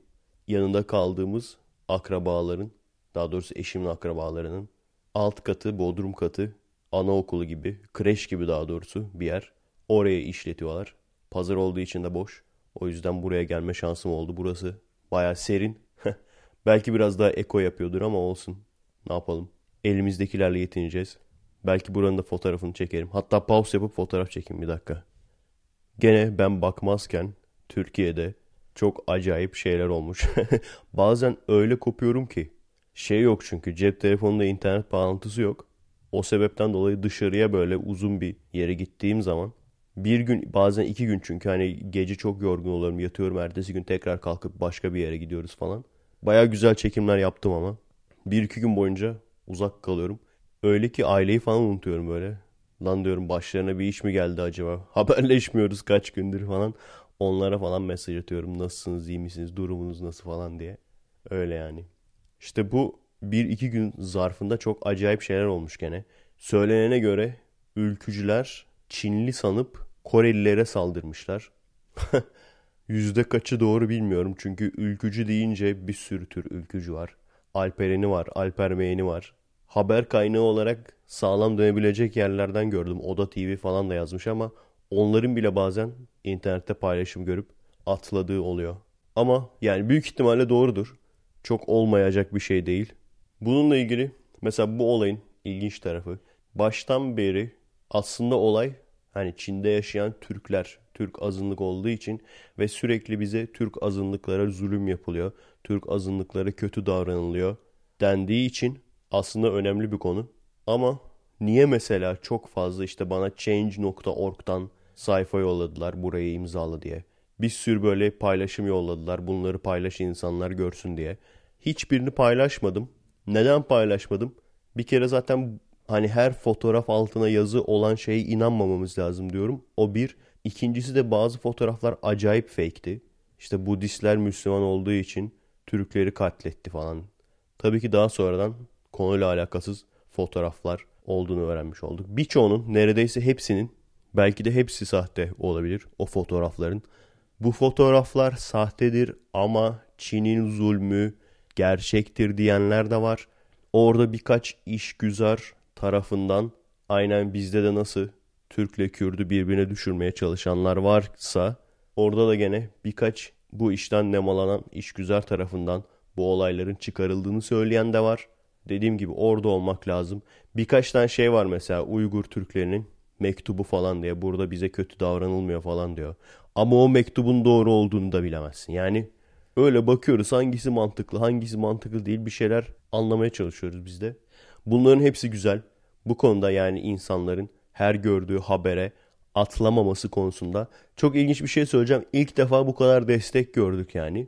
A: yanında kaldığımız akrabaların, daha doğrusu eşimin akrabalarının alt katı, bodrum katı, anaokulu gibi, kreş gibi daha doğrusu bir yer. Oraya işletiyorlar. Pazar olduğu için de boş. O yüzden buraya gelme şansım oldu. Burası baya serin. Belki biraz daha eko yapıyordur ama olsun. Ne yapalım? Elimizdekilerle yetineceğiz. Belki buranın da fotoğrafını çekerim. Hatta pause yapıp fotoğraf çekeyim bir dakika. Gene ben bakmazken Türkiye'de çok acayip şeyler olmuş. Bazen öyle kopuyorum ki. Şey yok çünkü cep telefonunda internet bağlantısı yok. O sebepten dolayı dışarıya böyle uzun bir yere gittiğim zaman bir gün bazen iki gün çünkü hani gece çok yorgun olurum yatıyorum ertesi gün tekrar kalkıp başka bir yere gidiyoruz falan. Baya güzel çekimler yaptım ama bir iki gün boyunca uzak kalıyorum. Öyle ki aileyi falan unutuyorum böyle. Lan diyorum başlarına bir iş mi geldi acaba? Haberleşmiyoruz kaç gündür falan. Onlara falan mesaj atıyorum. Nasılsınız, iyi misiniz, durumunuz nasıl falan diye. Öyle yani. İşte bu bir iki gün zarfında çok acayip şeyler olmuş gene. Söylenene göre ülkücüler Çinli sanıp Korelilere saldırmışlar. Yüzde kaçı doğru bilmiyorum çünkü ülkücü deyince bir sürü tür ülkücü var. Alpereni var, Alpermeyeni var. Haber kaynağı olarak sağlam dönebilecek yerlerden gördüm. Oda TV falan da yazmış ama onların bile bazen internette paylaşım görüp atladığı oluyor. Ama yani büyük ihtimalle doğrudur. Çok olmayacak bir şey değil. Bununla ilgili mesela bu olayın ilginç tarafı baştan beri aslında olay hani Çin'de yaşayan Türkler, Türk azınlık olduğu için ve sürekli bize Türk azınlıklara zulüm yapılıyor. Türk azınlıklara kötü davranılıyor dendiği için aslında önemli bir konu. Ama niye mesela çok fazla işte bana change.org'dan sayfa yolladılar burayı imzalı diye. Bir sürü böyle paylaşım yolladılar bunları paylaş insanlar görsün diye. Hiçbirini paylaşmadım. Neden paylaşmadım? Bir kere zaten hani her fotoğraf altına yazı olan şeye inanmamamız lazım diyorum. O bir. İkincisi de bazı fotoğraflar acayip fake'ti. İşte Budistler Müslüman olduğu için Türkleri katletti falan. Tabii ki daha sonradan konuyla alakasız fotoğraflar olduğunu öğrenmiş olduk. Birçoğunun neredeyse hepsinin Belki de hepsi sahte olabilir o fotoğrafların. Bu fotoğraflar sahtedir ama Çin'in zulmü gerçektir diyenler de var. Orada birkaç işgüzar tarafından aynen bizde de nasıl Türk'le Kürt'ü birbirine düşürmeye çalışanlar varsa orada da gene birkaç bu işten nemalanan işgüzar tarafından bu olayların çıkarıldığını söyleyen de var. Dediğim gibi orada olmak lazım. Birkaç tane şey var mesela Uygur Türklerinin mektubu falan diye burada bize kötü davranılmıyor falan diyor. Ama o mektubun doğru olduğunu da bilemezsin. Yani öyle bakıyoruz hangisi mantıklı hangisi mantıklı değil bir şeyler anlamaya çalışıyoruz biz de. Bunların hepsi güzel. Bu konuda yani insanların her gördüğü habere atlamaması konusunda çok ilginç bir şey söyleyeceğim. İlk defa bu kadar destek gördük yani.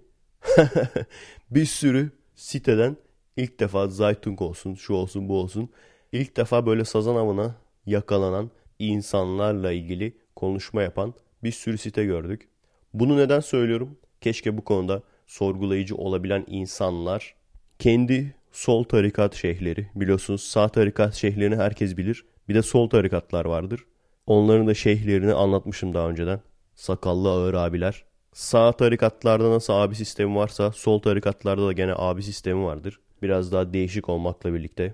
A: bir sürü siteden ilk defa Zaytung olsun, şu olsun, bu olsun. İlk defa böyle sazan avına yakalanan insanlarla ilgili konuşma yapan bir sürü site gördük. Bunu neden söylüyorum? Keşke bu konuda sorgulayıcı olabilen insanlar kendi sol tarikat şeyhleri biliyorsunuz sağ tarikat şeyhlerini herkes bilir. Bir de sol tarikatlar vardır. Onların da şeyhlerini anlatmışım daha önceden. Sakallı ağır abiler. Sağ tarikatlarda nasıl abi sistemi varsa sol tarikatlarda da gene abi sistemi vardır. Biraz daha değişik olmakla birlikte.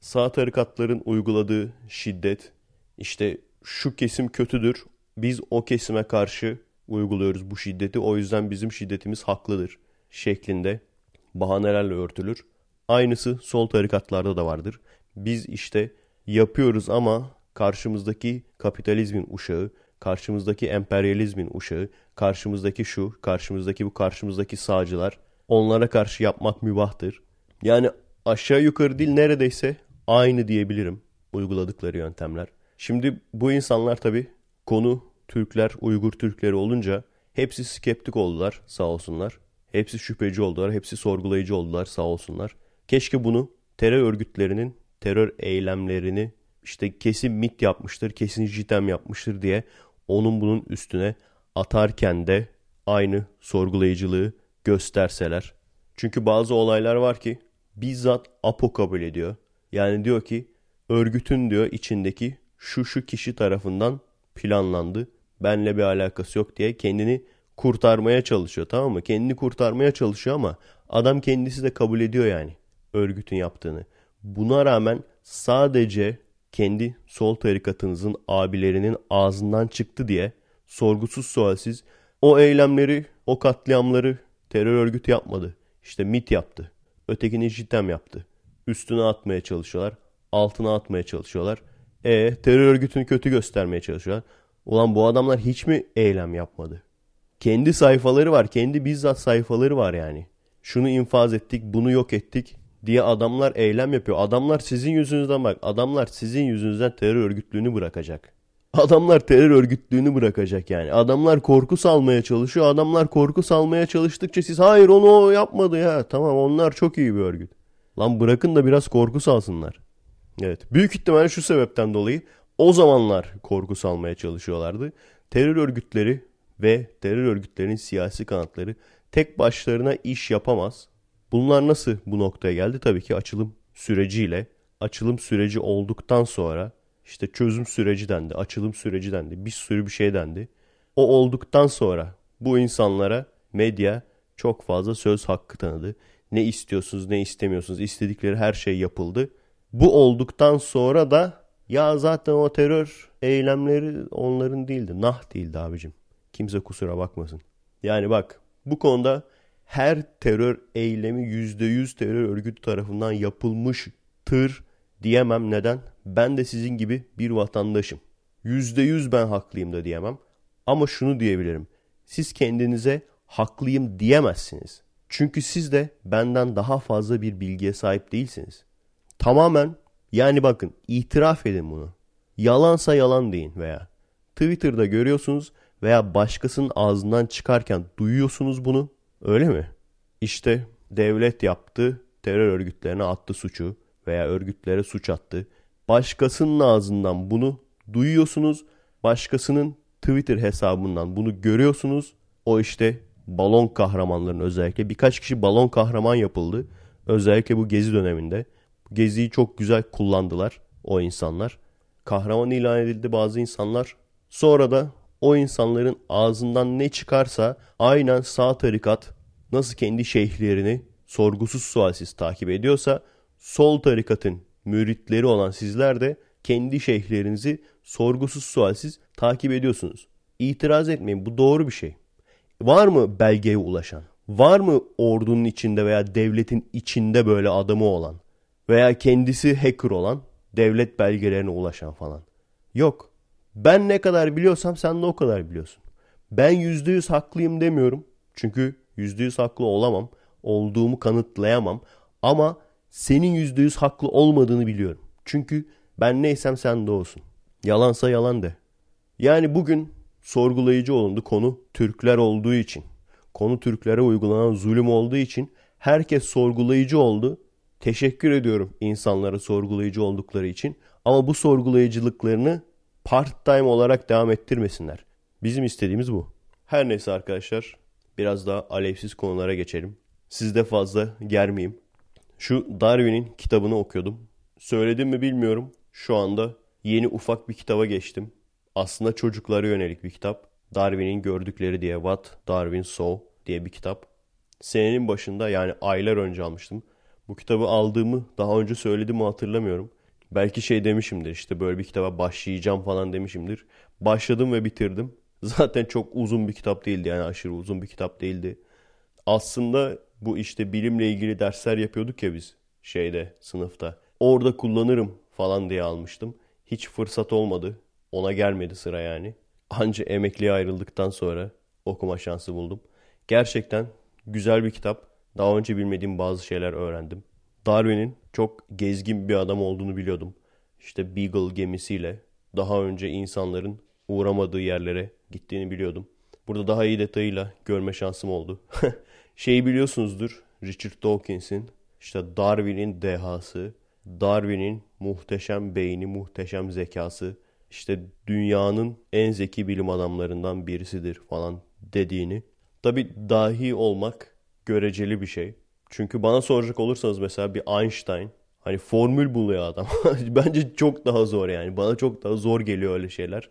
A: Sağ tarikatların uyguladığı şiddet işte şu kesim kötüdür. Biz o kesime karşı uyguluyoruz bu şiddeti. O yüzden bizim şiddetimiz haklıdır şeklinde bahanelerle örtülür. Aynısı sol tarikatlarda da vardır. Biz işte yapıyoruz ama karşımızdaki kapitalizmin uşağı, karşımızdaki emperyalizmin uşağı, karşımızdaki şu, karşımızdaki bu, karşımızdaki sağcılar onlara karşı yapmak mübahtır. Yani aşağı yukarı dil neredeyse aynı diyebilirim uyguladıkları yöntemler. Şimdi bu insanlar tabii konu Türkler, Uygur Türkleri olunca hepsi skeptik oldular sağ olsunlar. Hepsi şüpheci oldular, hepsi sorgulayıcı oldular sağ olsunlar. Keşke bunu terör örgütlerinin terör eylemlerini işte kesin MIT yapmıştır, kesin JITEM yapmıştır diye onun bunun üstüne atarken de aynı sorgulayıcılığı gösterseler. Çünkü bazı olaylar var ki bizzat APO kabul ediyor. Yani diyor ki örgütün diyor içindeki şu şu kişi tarafından planlandı. Benle bir alakası yok diye kendini kurtarmaya çalışıyor tamam mı? Kendini kurtarmaya çalışıyor ama adam kendisi de kabul ediyor yani örgütün yaptığını. Buna rağmen sadece kendi sol tarikatınızın abilerinin ağzından çıktı diye sorgusuz sualsiz o eylemleri, o katliamları terör örgütü yapmadı. İşte MIT yaptı. Ötekini JITEM yaptı. Üstüne atmaya çalışıyorlar. Altına atmaya çalışıyorlar. E terör örgütünü kötü göstermeye çalışıyorlar. Ulan bu adamlar hiç mi eylem yapmadı? Kendi sayfaları var. Kendi bizzat sayfaları var yani. Şunu infaz ettik, bunu yok ettik diye adamlar eylem yapıyor. Adamlar sizin yüzünüzden bak. Adamlar sizin yüzünüzden terör örgütlüğünü bırakacak. Adamlar terör örgütlüğünü bırakacak yani. Adamlar korku salmaya çalışıyor. Adamlar korku salmaya çalıştıkça siz hayır onu o yapmadı ya. Tamam onlar çok iyi bir örgüt. Lan bırakın da biraz korku salsınlar. Evet. Büyük ihtimalle şu sebepten dolayı o zamanlar korku salmaya çalışıyorlardı. Terör örgütleri ve terör örgütlerinin siyasi kanatları tek başlarına iş yapamaz. Bunlar nasıl bu noktaya geldi? Tabii ki açılım süreciyle. Açılım süreci olduktan sonra işte çözüm süreci dendi, açılım süreci dendi, bir sürü bir şey dendi. O olduktan sonra bu insanlara medya çok fazla söz hakkı tanıdı. Ne istiyorsunuz, ne istemiyorsunuz, istedikleri her şey yapıldı bu olduktan sonra da ya zaten o terör eylemleri onların değildi. Nah değildi abicim. Kimse kusura bakmasın. Yani bak bu konuda her terör eylemi %100 terör örgütü tarafından yapılmıştır diyemem. Neden? Ben de sizin gibi bir vatandaşım. %100 ben haklıyım da diyemem. Ama şunu diyebilirim. Siz kendinize haklıyım diyemezsiniz. Çünkü siz de benden daha fazla bir bilgiye sahip değilsiniz. Tamamen yani bakın itiraf edin bunu. Yalansa yalan deyin veya Twitter'da görüyorsunuz veya başkasının ağzından çıkarken duyuyorsunuz bunu. Öyle mi? İşte devlet yaptı, terör örgütlerine attı suçu veya örgütlere suç attı. Başkasının ağzından bunu duyuyorsunuz. Başkasının Twitter hesabından bunu görüyorsunuz. O işte balon kahramanların özellikle birkaç kişi balon kahraman yapıldı. Özellikle bu gezi döneminde Geziyi çok güzel kullandılar o insanlar. Kahraman ilan edildi bazı insanlar. Sonra da o insanların ağzından ne çıkarsa aynen sağ tarikat nasıl kendi şeyhlerini sorgusuz sualsiz takip ediyorsa sol tarikatın müritleri olan sizler de kendi şeyhlerinizi sorgusuz sualsiz takip ediyorsunuz. İtiraz etmeyin bu doğru bir şey. Var mı belgeye ulaşan? Var mı ordunun içinde veya devletin içinde böyle adamı olan? Veya kendisi hacker olan, devlet belgelerine ulaşan falan. Yok. Ben ne kadar biliyorsam sen de o kadar biliyorsun. Ben yüzde yüz haklıyım demiyorum. Çünkü yüzde yüz haklı olamam. Olduğumu kanıtlayamam. Ama senin yüzde yüz haklı olmadığını biliyorum. Çünkü ben neysem sen de olsun. Yalansa yalan de. Yani bugün sorgulayıcı olundu konu Türkler olduğu için. Konu Türklere uygulanan zulüm olduğu için herkes sorgulayıcı oldu Teşekkür ediyorum insanlara sorgulayıcı oldukları için ama bu sorgulayıcılıklarını part time olarak devam ettirmesinler. Bizim istediğimiz bu. Her neyse arkadaşlar biraz daha alevsiz konulara geçelim. Sizde fazla germeyeyim. Şu Darwin'in kitabını okuyordum. Söyledim mi bilmiyorum. Şu anda yeni ufak bir kitaba geçtim. Aslında çocuklara yönelik bir kitap. Darwin'in gördükleri diye What Darwin Saw diye bir kitap. Senenin başında yani aylar önce almıştım. Bu kitabı aldığımı daha önce söyledim mi hatırlamıyorum. Belki şey demişimdir işte böyle bir kitaba başlayacağım falan demişimdir. Başladım ve bitirdim. Zaten çok uzun bir kitap değildi yani aşırı uzun bir kitap değildi. Aslında bu işte bilimle ilgili dersler yapıyorduk ya biz şeyde sınıfta. Orada kullanırım falan diye almıştım. Hiç fırsat olmadı. Ona gelmedi sıra yani. Anca emekliye ayrıldıktan sonra okuma şansı buldum. Gerçekten güzel bir kitap. Daha önce bilmediğim bazı şeyler öğrendim. Darwin'in çok gezgin bir adam olduğunu biliyordum. İşte Beagle gemisiyle daha önce insanların uğramadığı yerlere gittiğini biliyordum. Burada daha iyi detayıyla görme şansım oldu. Şeyi biliyorsunuzdur Richard Dawkins'in işte Darwin'in dehası, Darwin'in muhteşem beyni, muhteşem zekası, işte dünyanın en zeki bilim adamlarından birisidir falan dediğini. Tabi dahi olmak göreceli bir şey. Çünkü bana soracak olursanız mesela bir Einstein hani formül buluyor adam. Bence çok daha zor yani. Bana çok daha zor geliyor öyle şeyler.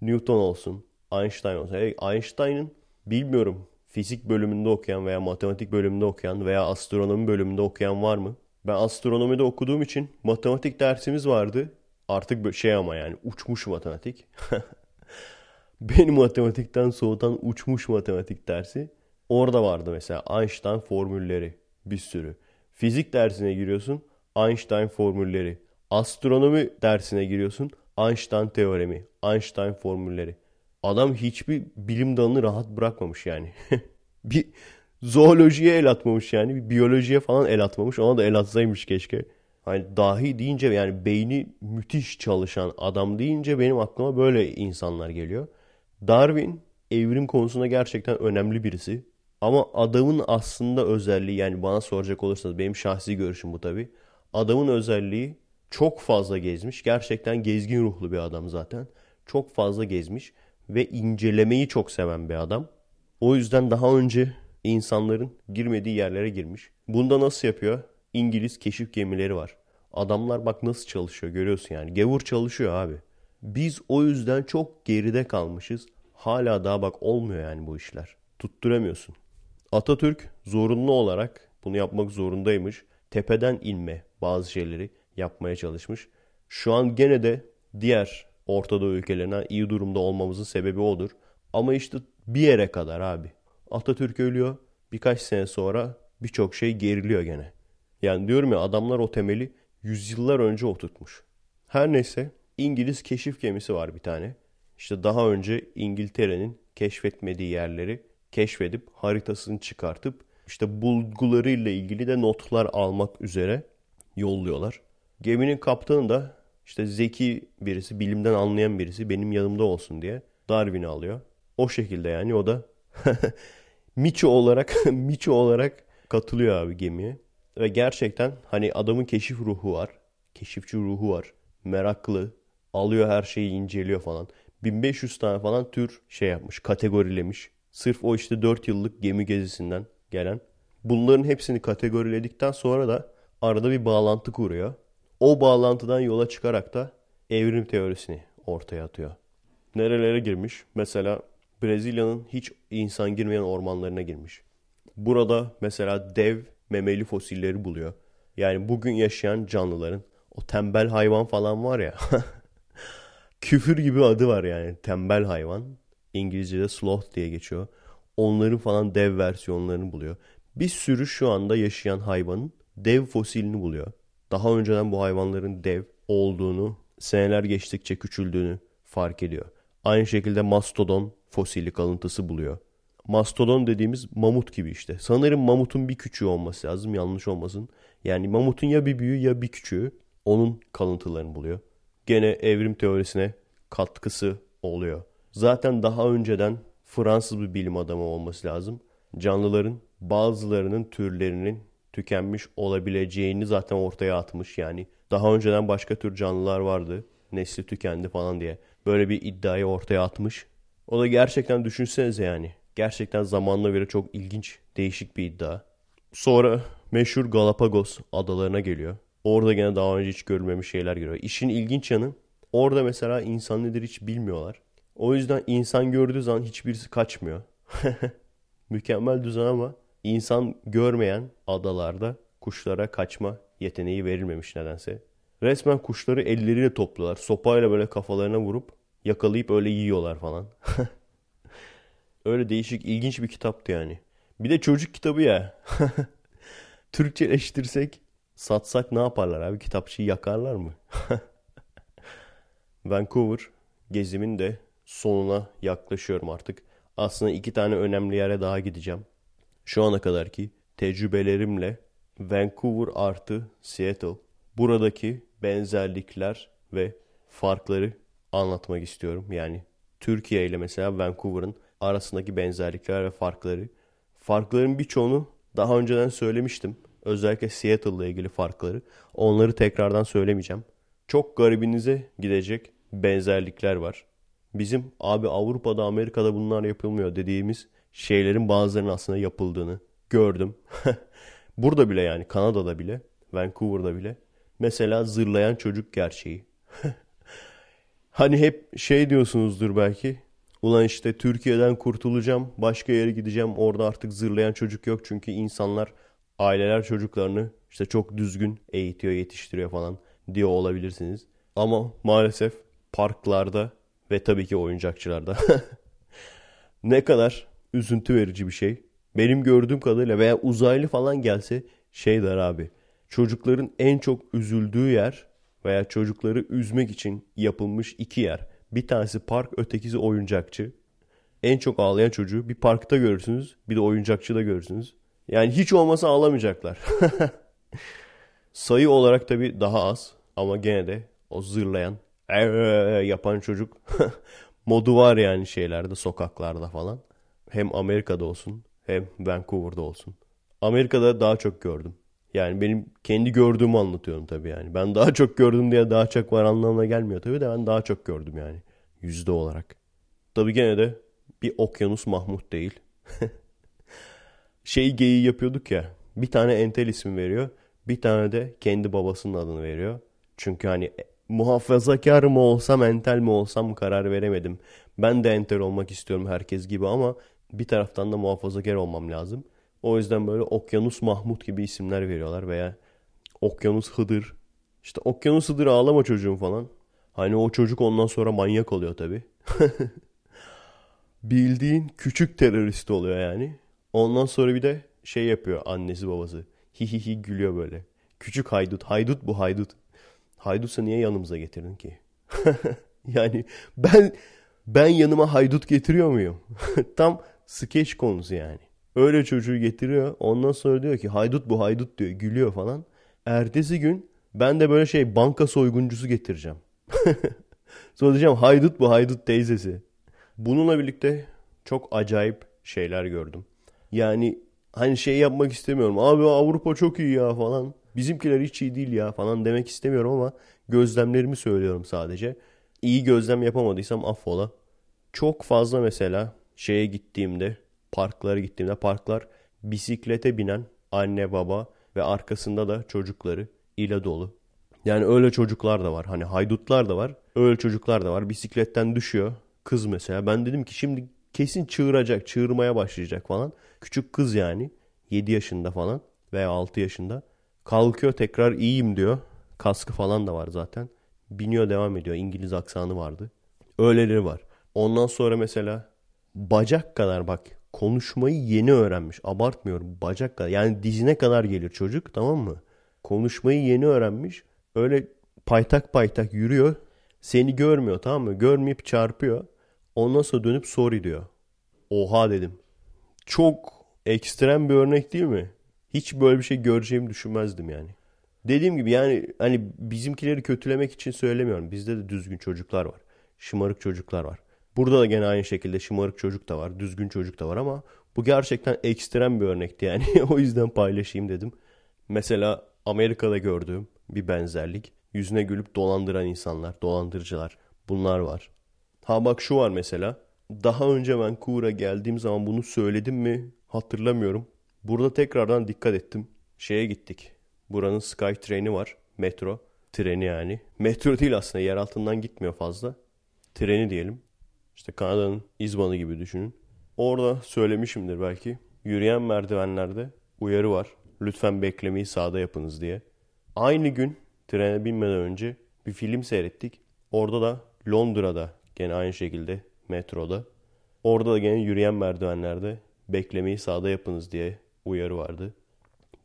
A: Newton olsun, Einstein olsun. Yani Einstein'ın bilmiyorum fizik bölümünde okuyan veya matematik bölümünde okuyan veya astronomi bölümünde okuyan var mı? Ben astronomide okuduğum için matematik dersimiz vardı. Artık şey ama yani uçmuş matematik. Beni matematikten soğutan uçmuş matematik dersi. Orada vardı mesela Einstein formülleri bir sürü. Fizik dersine giriyorsun Einstein formülleri. Astronomi dersine giriyorsun Einstein teoremi, Einstein formülleri. Adam hiçbir bilim dalını rahat bırakmamış yani. bir zoolojiye el atmamış yani. Bir biyolojiye falan el atmamış. Ona da el atsaymış keşke. Hani dahi deyince yani beyni müthiş çalışan adam deyince benim aklıma böyle insanlar geliyor. Darwin evrim konusunda gerçekten önemli birisi. Ama adamın aslında özelliği yani bana soracak olursanız benim şahsi görüşüm bu tabi. Adamın özelliği çok fazla gezmiş. Gerçekten gezgin ruhlu bir adam zaten. Çok fazla gezmiş ve incelemeyi çok seven bir adam. O yüzden daha önce insanların girmediği yerlere girmiş. Bunda nasıl yapıyor? İngiliz keşif gemileri var. Adamlar bak nasıl çalışıyor görüyorsun yani. Gevur çalışıyor abi. Biz o yüzden çok geride kalmışız. Hala daha bak olmuyor yani bu işler. Tutturamıyorsun. Atatürk zorunlu olarak bunu yapmak zorundaymış. Tepeden inme bazı şeyleri yapmaya çalışmış. Şu an gene de diğer Orta Doğu ülkelerine iyi durumda olmamızın sebebi odur. Ama işte bir yere kadar abi. Atatürk ölüyor. Birkaç sene sonra birçok şey geriliyor gene. Yani diyorum ya adamlar o temeli yüzyıllar önce oturtmuş. Her neyse İngiliz keşif gemisi var bir tane. İşte daha önce İngiltere'nin keşfetmediği yerleri keşfedip haritasını çıkartıp işte bulgularıyla ilgili de notlar almak üzere yolluyorlar. Geminin kaptanı da işte zeki birisi, bilimden anlayan birisi benim yanımda olsun diye Darwin'i alıyor. O şekilde yani o da Miço olarak Miço olarak katılıyor abi gemiye. Ve gerçekten hani adamın keşif ruhu var. Keşifçi ruhu var. Meraklı. Alıyor her şeyi inceliyor falan. 1500 tane falan tür şey yapmış, kategorilemiş. Sırf o işte 4 yıllık gemi gezisinden gelen. Bunların hepsini kategoriledikten sonra da arada bir bağlantı kuruyor. O bağlantıdan yola çıkarak da evrim teorisini ortaya atıyor. Nerelere girmiş? Mesela Brezilya'nın hiç insan girmeyen ormanlarına girmiş. Burada mesela dev memeli fosilleri buluyor. Yani bugün yaşayan canlıların o tembel hayvan falan var ya. küfür gibi adı var yani tembel hayvan. İngilizce'de sloth diye geçiyor. Onların falan dev versiyonlarını buluyor. Bir sürü şu anda yaşayan hayvanın dev fosilini buluyor. Daha önceden bu hayvanların dev olduğunu, seneler geçtikçe küçüldüğünü fark ediyor. Aynı şekilde mastodon fosili kalıntısı buluyor. Mastodon dediğimiz mamut gibi işte. Sanırım mamutun bir küçüğü olması lazım yanlış olmasın. Yani mamutun ya bir büyüğü ya bir küçüğü onun kalıntılarını buluyor. Gene evrim teorisine katkısı oluyor. Zaten daha önceden Fransız bir bilim adamı olması lazım. Canlıların bazılarının türlerinin tükenmiş olabileceğini zaten ortaya atmış. Yani daha önceden başka tür canlılar vardı. Nesli tükendi falan diye. Böyle bir iddiayı ortaya atmış. O da gerçekten düşünsenize yani. Gerçekten zamanla göre çok ilginç, değişik bir iddia. Sonra meşhur Galapagos adalarına geliyor. Orada gene daha önce hiç görülmemiş şeyler görüyor. İşin ilginç yanı orada mesela insan nedir hiç bilmiyorlar. O yüzden insan gördüğü zaman hiçbirisi kaçmıyor. Mükemmel düzen ama insan görmeyen adalarda kuşlara kaçma yeteneği verilmemiş nedense. Resmen kuşları elleriyle topluyorlar. Sopayla böyle kafalarına vurup yakalayıp öyle yiyorlar falan. öyle değişik ilginç bir kitaptı yani. Bir de çocuk kitabı ya. Türkçeleştirsek satsak ne yaparlar abi? Kitapçıyı yakarlar mı? Vancouver gezimin de sonuna yaklaşıyorum artık. Aslında iki tane önemli yere daha gideceğim. Şu ana kadarki tecrübelerimle Vancouver artı Seattle buradaki benzerlikler ve farkları anlatmak istiyorum. Yani Türkiye ile mesela Vancouver'ın arasındaki benzerlikler ve farkları. Farkların birçoğunu daha önceden söylemiştim. Özellikle Seattle ile ilgili farkları. Onları tekrardan söylemeyeceğim. Çok garibinize gidecek benzerlikler var bizim abi Avrupa'da Amerika'da bunlar yapılmıyor dediğimiz şeylerin bazılarının aslında yapıldığını gördüm. Burada bile yani Kanada'da bile Vancouver'da bile mesela zırlayan çocuk gerçeği. hani hep şey diyorsunuzdur belki ulan işte Türkiye'den kurtulacağım başka yere gideceğim orada artık zırlayan çocuk yok çünkü insanlar aileler çocuklarını işte çok düzgün eğitiyor yetiştiriyor falan diyor olabilirsiniz. Ama maalesef parklarda ve tabii ki oyuncakçılarda. ne kadar üzüntü verici bir şey. Benim gördüğüm kadarıyla veya uzaylı falan gelse şey der abi. Çocukların en çok üzüldüğü yer veya çocukları üzmek için yapılmış iki yer. Bir tanesi park, ötekisi oyuncakçı. En çok ağlayan çocuğu bir parkta görürsünüz, bir de oyuncakçıda görürsünüz. Yani hiç olmasa ağlamayacaklar. Sayı olarak tabii daha az ama gene de o zırlayan yapan çocuk modu var yani şeylerde sokaklarda falan. Hem Amerika'da olsun hem Vancouver'da olsun. Amerika'da daha çok gördüm. Yani benim kendi gördüğümü anlatıyorum tabii yani. Ben daha çok gördüm diye daha çok var anlamına gelmiyor tabii de ben daha çok gördüm yani. Yüzde olarak. Tabii gene de bir okyanus Mahmut değil. şey geyi yapıyorduk ya. Bir tane entel ismi veriyor. Bir tane de kendi babasının adını veriyor. Çünkü hani muhafazakar mı olsam entel mi olsam karar veremedim. Ben de entel olmak istiyorum herkes gibi ama bir taraftan da muhafazakar olmam lazım. O yüzden böyle Okyanus Mahmut gibi isimler veriyorlar veya Okyanus Hıdır. İşte Okyanus Hıdır ağlama çocuğum falan. Hani o çocuk ondan sonra manyak oluyor tabi Bildiğin küçük terörist oluyor yani. Ondan sonra bir de şey yapıyor annesi babası. Hihihi gülüyor böyle. Küçük haydut. Haydut bu haydut. Haydut'u niye yanımıza getirdin ki? yani ben ben yanıma haydut getiriyor muyum? Tam skeç konusu yani. Öyle çocuğu getiriyor. Ondan sonra diyor ki haydut bu haydut diyor. Gülüyor falan. Ertesi gün ben de böyle şey banka soyguncusu getireceğim. sonra diyeceğim haydut bu haydut teyzesi. Bununla birlikte çok acayip şeyler gördüm. Yani hani şey yapmak istemiyorum. Abi Avrupa çok iyi ya falan bizimkiler hiç iyi değil ya falan demek istemiyorum ama gözlemlerimi söylüyorum sadece. İyi gözlem yapamadıysam affola. Çok fazla mesela şeye gittiğimde parklara gittiğimde parklar bisiklete binen anne baba ve arkasında da çocukları ile dolu. Yani öyle çocuklar da var. Hani haydutlar da var. Öyle çocuklar da var. Bisikletten düşüyor. Kız mesela. Ben dedim ki şimdi kesin çığıracak. Çığırmaya başlayacak falan. Küçük kız yani. 7 yaşında falan veya 6 yaşında. Kalkıyor tekrar iyiyim diyor. Kaskı falan da var zaten. Biniyor devam ediyor. İngiliz aksanı vardı. Öyleleri var. Ondan sonra mesela bacak kadar bak konuşmayı yeni öğrenmiş. Abartmıyorum bacak kadar. Yani dizine kadar gelir çocuk tamam mı? Konuşmayı yeni öğrenmiş. Öyle paytak paytak yürüyor. Seni görmüyor tamam mı? Görmeyip çarpıyor. Ondan sonra dönüp sorry diyor. Oha dedim. Çok ekstrem bir örnek değil mi? hiç böyle bir şey göreceğimi düşünmezdim yani. Dediğim gibi yani hani bizimkileri kötülemek için söylemiyorum. Bizde de düzgün çocuklar var. Şımarık çocuklar var. Burada da gene aynı şekilde şımarık çocuk da var. Düzgün çocuk da var ama bu gerçekten ekstrem bir örnekti yani. o yüzden paylaşayım dedim. Mesela Amerika'da gördüğüm bir benzerlik. Yüzüne gülüp dolandıran insanlar, dolandırıcılar. Bunlar var. Ha bak şu var mesela. Daha önce ben Kura geldiğim zaman bunu söyledim mi hatırlamıyorum. Burada tekrardan dikkat ettim. Şeye gittik. Buranın Sky treni var. Metro. Treni yani. Metro değil aslında. Yer altından gitmiyor fazla. Treni diyelim. İşte Kanada'nın İzban'ı gibi düşünün. Orada söylemişimdir belki. Yürüyen merdivenlerde uyarı var. Lütfen beklemeyi sağda yapınız diye. Aynı gün trene binmeden önce bir film seyrettik. Orada da Londra'da gene aynı şekilde metroda. Orada da gene yürüyen merdivenlerde beklemeyi sağda yapınız diye uyarı vardı.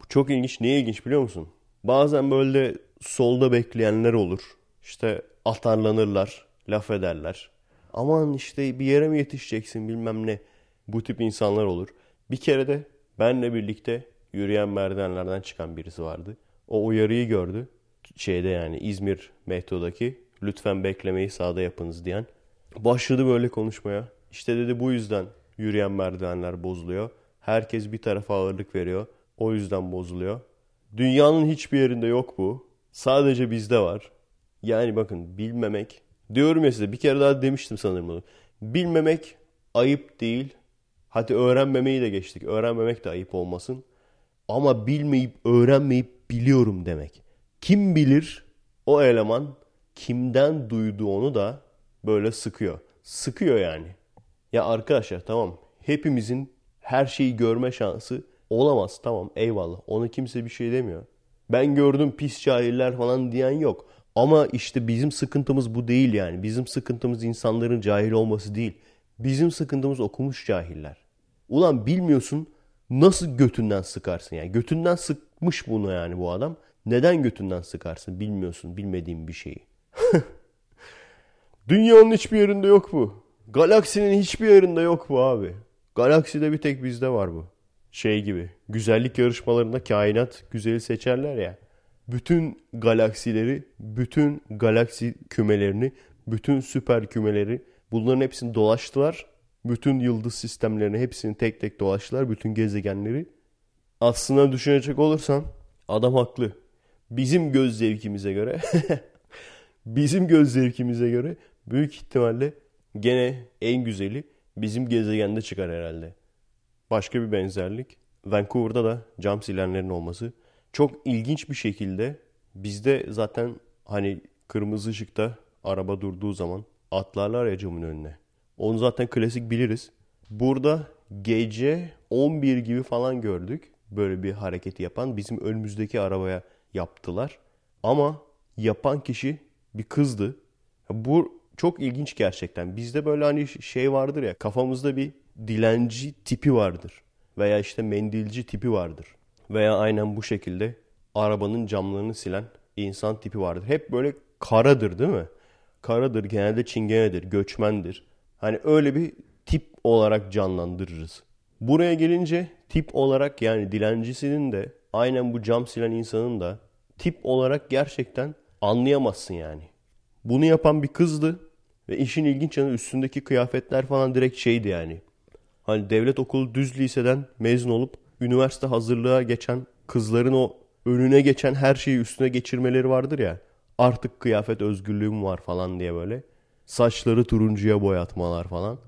A: Bu çok ilginç. Niye ilginç biliyor musun? Bazen böyle solda bekleyenler olur. İşte atarlanırlar, laf ederler. Aman işte bir yere mi yetişeceksin bilmem ne. Bu tip insanlar olur. Bir kere de benle birlikte yürüyen merdivenlerden çıkan birisi vardı. O uyarıyı gördü. Şeyde yani İzmir metrodaki lütfen beklemeyi sağda yapınız diyen. Başladı böyle konuşmaya. İşte dedi bu yüzden yürüyen merdivenler bozuluyor. Herkes bir tarafa ağırlık veriyor. O yüzden bozuluyor. Dünyanın hiçbir yerinde yok bu. Sadece bizde var. Yani bakın bilmemek. Diyorum ya size bir kere daha demiştim sanırım bunu. Bilmemek ayıp değil. Hadi öğrenmemeyi de geçtik. Öğrenmemek de ayıp olmasın. Ama bilmeyip öğrenmeyip biliyorum demek. Kim bilir o eleman kimden duydu onu da böyle sıkıyor. Sıkıyor yani. Ya arkadaşlar tamam hepimizin her şeyi görme şansı olamaz. Tamam eyvallah ona kimse bir şey demiyor. Ben gördüm pis cahiller falan diyen yok. Ama işte bizim sıkıntımız bu değil yani. Bizim sıkıntımız insanların cahil olması değil. Bizim sıkıntımız okumuş cahiller. Ulan bilmiyorsun nasıl götünden sıkarsın yani. Götünden sıkmış bunu yani bu adam. Neden götünden sıkarsın bilmiyorsun bilmediğin bir şeyi. Dünyanın hiçbir yerinde yok bu. Galaksinin hiçbir yerinde yok bu abi. Galakside bir tek bizde var bu. Şey gibi güzellik yarışmalarında kainat güzeli seçerler ya. Bütün galaksileri, bütün galaksi kümelerini, bütün süper kümeleri bunların hepsini dolaştılar. Bütün yıldız sistemlerini hepsini tek tek dolaştılar. Bütün gezegenleri. Aslına düşünecek olursan, adam haklı. Bizim göz zevkimize göre bizim göz zevkimize göre büyük ihtimalle gene en güzeli bizim gezegende çıkar herhalde. Başka bir benzerlik Vancouver'da da cam silenlerin olması. Çok ilginç bir şekilde bizde zaten hani kırmızı ışıkta araba durduğu zaman atlarlar ya camın önüne. Onu zaten klasik biliriz. Burada gece 11 gibi falan gördük böyle bir hareketi yapan. Bizim önümüzdeki arabaya yaptılar. Ama yapan kişi bir kızdı. Bu çok ilginç gerçekten. Bizde böyle hani şey vardır ya kafamızda bir dilenci tipi vardır. Veya işte mendilci tipi vardır. Veya aynen bu şekilde arabanın camlarını silen insan tipi vardır. Hep böyle karadır değil mi? Karadır, genelde çingenedir, göçmendir. Hani öyle bir tip olarak canlandırırız. Buraya gelince tip olarak yani dilencisinin de aynen bu cam silen insanın da tip olarak gerçekten anlayamazsın yani. Bunu yapan bir kızdı. Ve işin ilginç yanı üstündeki kıyafetler falan direkt şeydi yani. Hani devlet okulu düz liseden mezun olup üniversite hazırlığa geçen kızların o önüne geçen her şeyi üstüne geçirmeleri vardır ya. Artık kıyafet özgürlüğüm var falan diye böyle. Saçları turuncuya boyatmalar falan.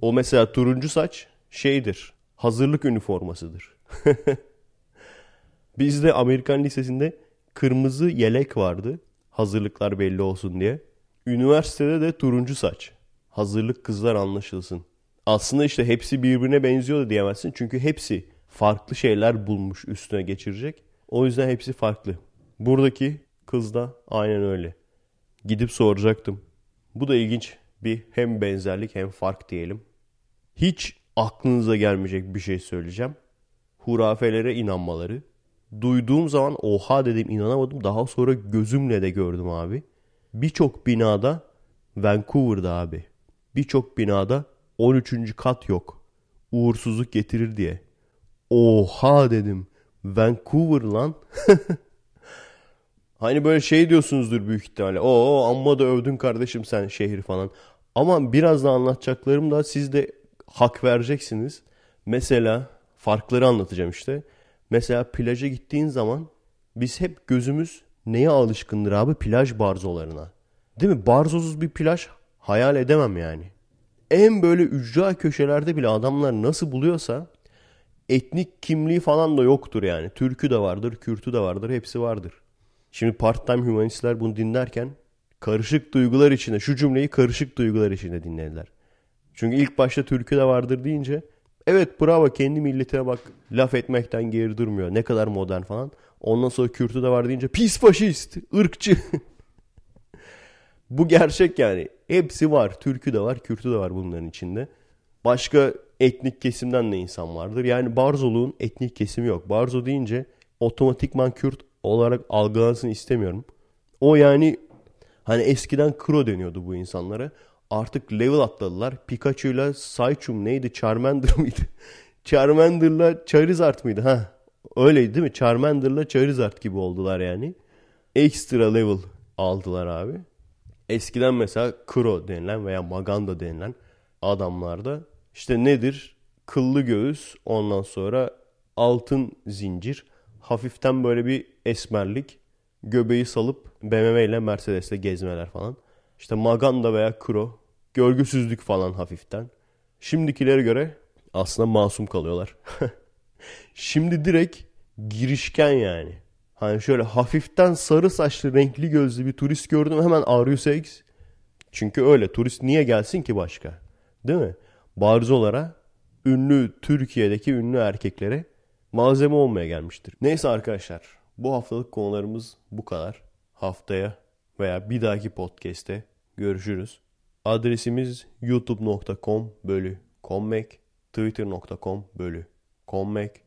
A: O mesela turuncu saç şeydir. Hazırlık üniformasıdır. Bizde Amerikan Lisesi'nde kırmızı yelek vardı. Hazırlıklar belli olsun diye. Üniversitede de turuncu saç. Hazırlık kızlar anlaşılsın. Aslında işte hepsi birbirine benziyor da diyemezsin. Çünkü hepsi farklı şeyler bulmuş üstüne geçirecek. O yüzden hepsi farklı. Buradaki kız da aynen öyle. Gidip soracaktım. Bu da ilginç bir hem benzerlik hem fark diyelim. Hiç aklınıza gelmeyecek bir şey söyleyeceğim. Hurafelere inanmaları. Duyduğum zaman oha dedim inanamadım. Daha sonra gözümle de gördüm abi birçok binada Vancouver'da abi birçok binada 13. kat yok. Uğursuzluk getirir diye. Oha dedim. Vancouver lan. hani böyle şey diyorsunuzdur büyük ihtimalle. Oo amma da övdün kardeşim sen şehir falan. Ama biraz da anlatacaklarım da siz de hak vereceksiniz. Mesela farkları anlatacağım işte. Mesela plaja gittiğin zaman biz hep gözümüz neye alışkındır abi? Plaj barzolarına. Değil mi? Barzosuz bir plaj hayal edemem yani. En böyle ücra köşelerde bile adamlar nasıl buluyorsa etnik kimliği falan da yoktur yani. Türkü de vardır, Kürtü de vardır, hepsi vardır. Şimdi part-time humanistler bunu dinlerken karışık duygular içinde, şu cümleyi karışık duygular içinde dinlediler. Çünkü ilk başta Türkü de vardır deyince evet bravo kendi milletine bak laf etmekten geri durmuyor ne kadar modern falan. Ondan sonra Kürt'ü de var deyince pis faşist, ırkçı. Bu gerçek yani. Hepsi var. Türk'ü de var, Kürt'ü de var bunların içinde. Başka etnik kesimden de insan vardır. Yani Barzoluğun etnik kesimi yok. Barzo deyince otomatikman Kürt olarak algılansın istemiyorum. O yani hani eskiden Kro deniyordu bu insanlara. Artık level atladılar. Pikachu'yla Saichum neydi? Charmander mıydı? Charmander'la Charizard mıydı? Ha Öyleydi değil mi? Charmander'la Charizard gibi oldular yani. Extra level aldılar abi. Eskiden mesela Kuro denilen veya Maganda denilen adamlarda işte nedir? Kıllı göğüs ondan sonra altın zincir hafiften böyle bir esmerlik göbeği salıp BMW ile Mercedes ile gezmeler falan. İşte Maganda veya Kuro görgüsüzlük falan hafiften. Şimdikilere göre aslında masum kalıyorlar. Şimdi direkt girişken yani. Hani şöyle hafiften sarı saçlı renkli gözlü bir turist gördüm hemen Arius X. Çünkü öyle turist niye gelsin ki başka? Değil mi? Barzolara ünlü Türkiye'deki ünlü erkeklere malzeme olmaya gelmiştir. Neyse arkadaşlar bu haftalık konularımız bu kadar. Haftaya veya bir dahaki podcast'te görüşürüz. Adresimiz youtube.com bölü kommek twitter.com bölü konmek,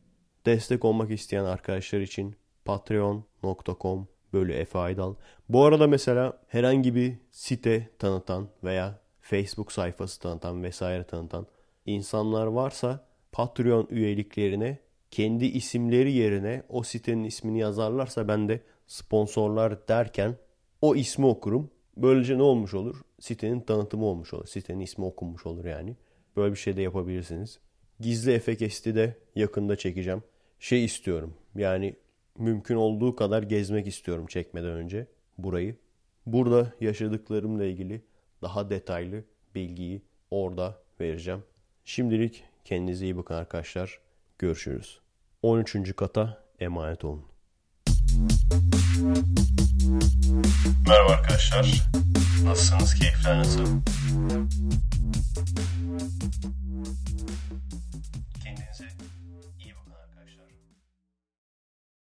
A: destek olmak isteyen arkadaşlar için patreon.com bölü Efe Aydal. Bu arada mesela herhangi bir site tanıtan veya Facebook sayfası tanıtan vesaire tanıtan insanlar varsa Patreon üyeliklerine kendi isimleri yerine o sitenin ismini yazarlarsa ben de sponsorlar derken o ismi okurum. Böylece ne olmuş olur? Sitenin tanıtımı olmuş olur. Sitenin ismi okunmuş olur yani. Böyle bir şey de yapabilirsiniz. Gizli efekesti de yakında çekeceğim. Şey istiyorum yani mümkün olduğu kadar gezmek istiyorum çekmeden önce burayı. Burada yaşadıklarımla ilgili daha detaylı bilgiyi orada vereceğim. Şimdilik kendinize iyi bakın arkadaşlar. Görüşürüz. 13. kata emanet olun. Merhaba arkadaşlar. Nasılsınız? Keyifler nasıl? Kendinize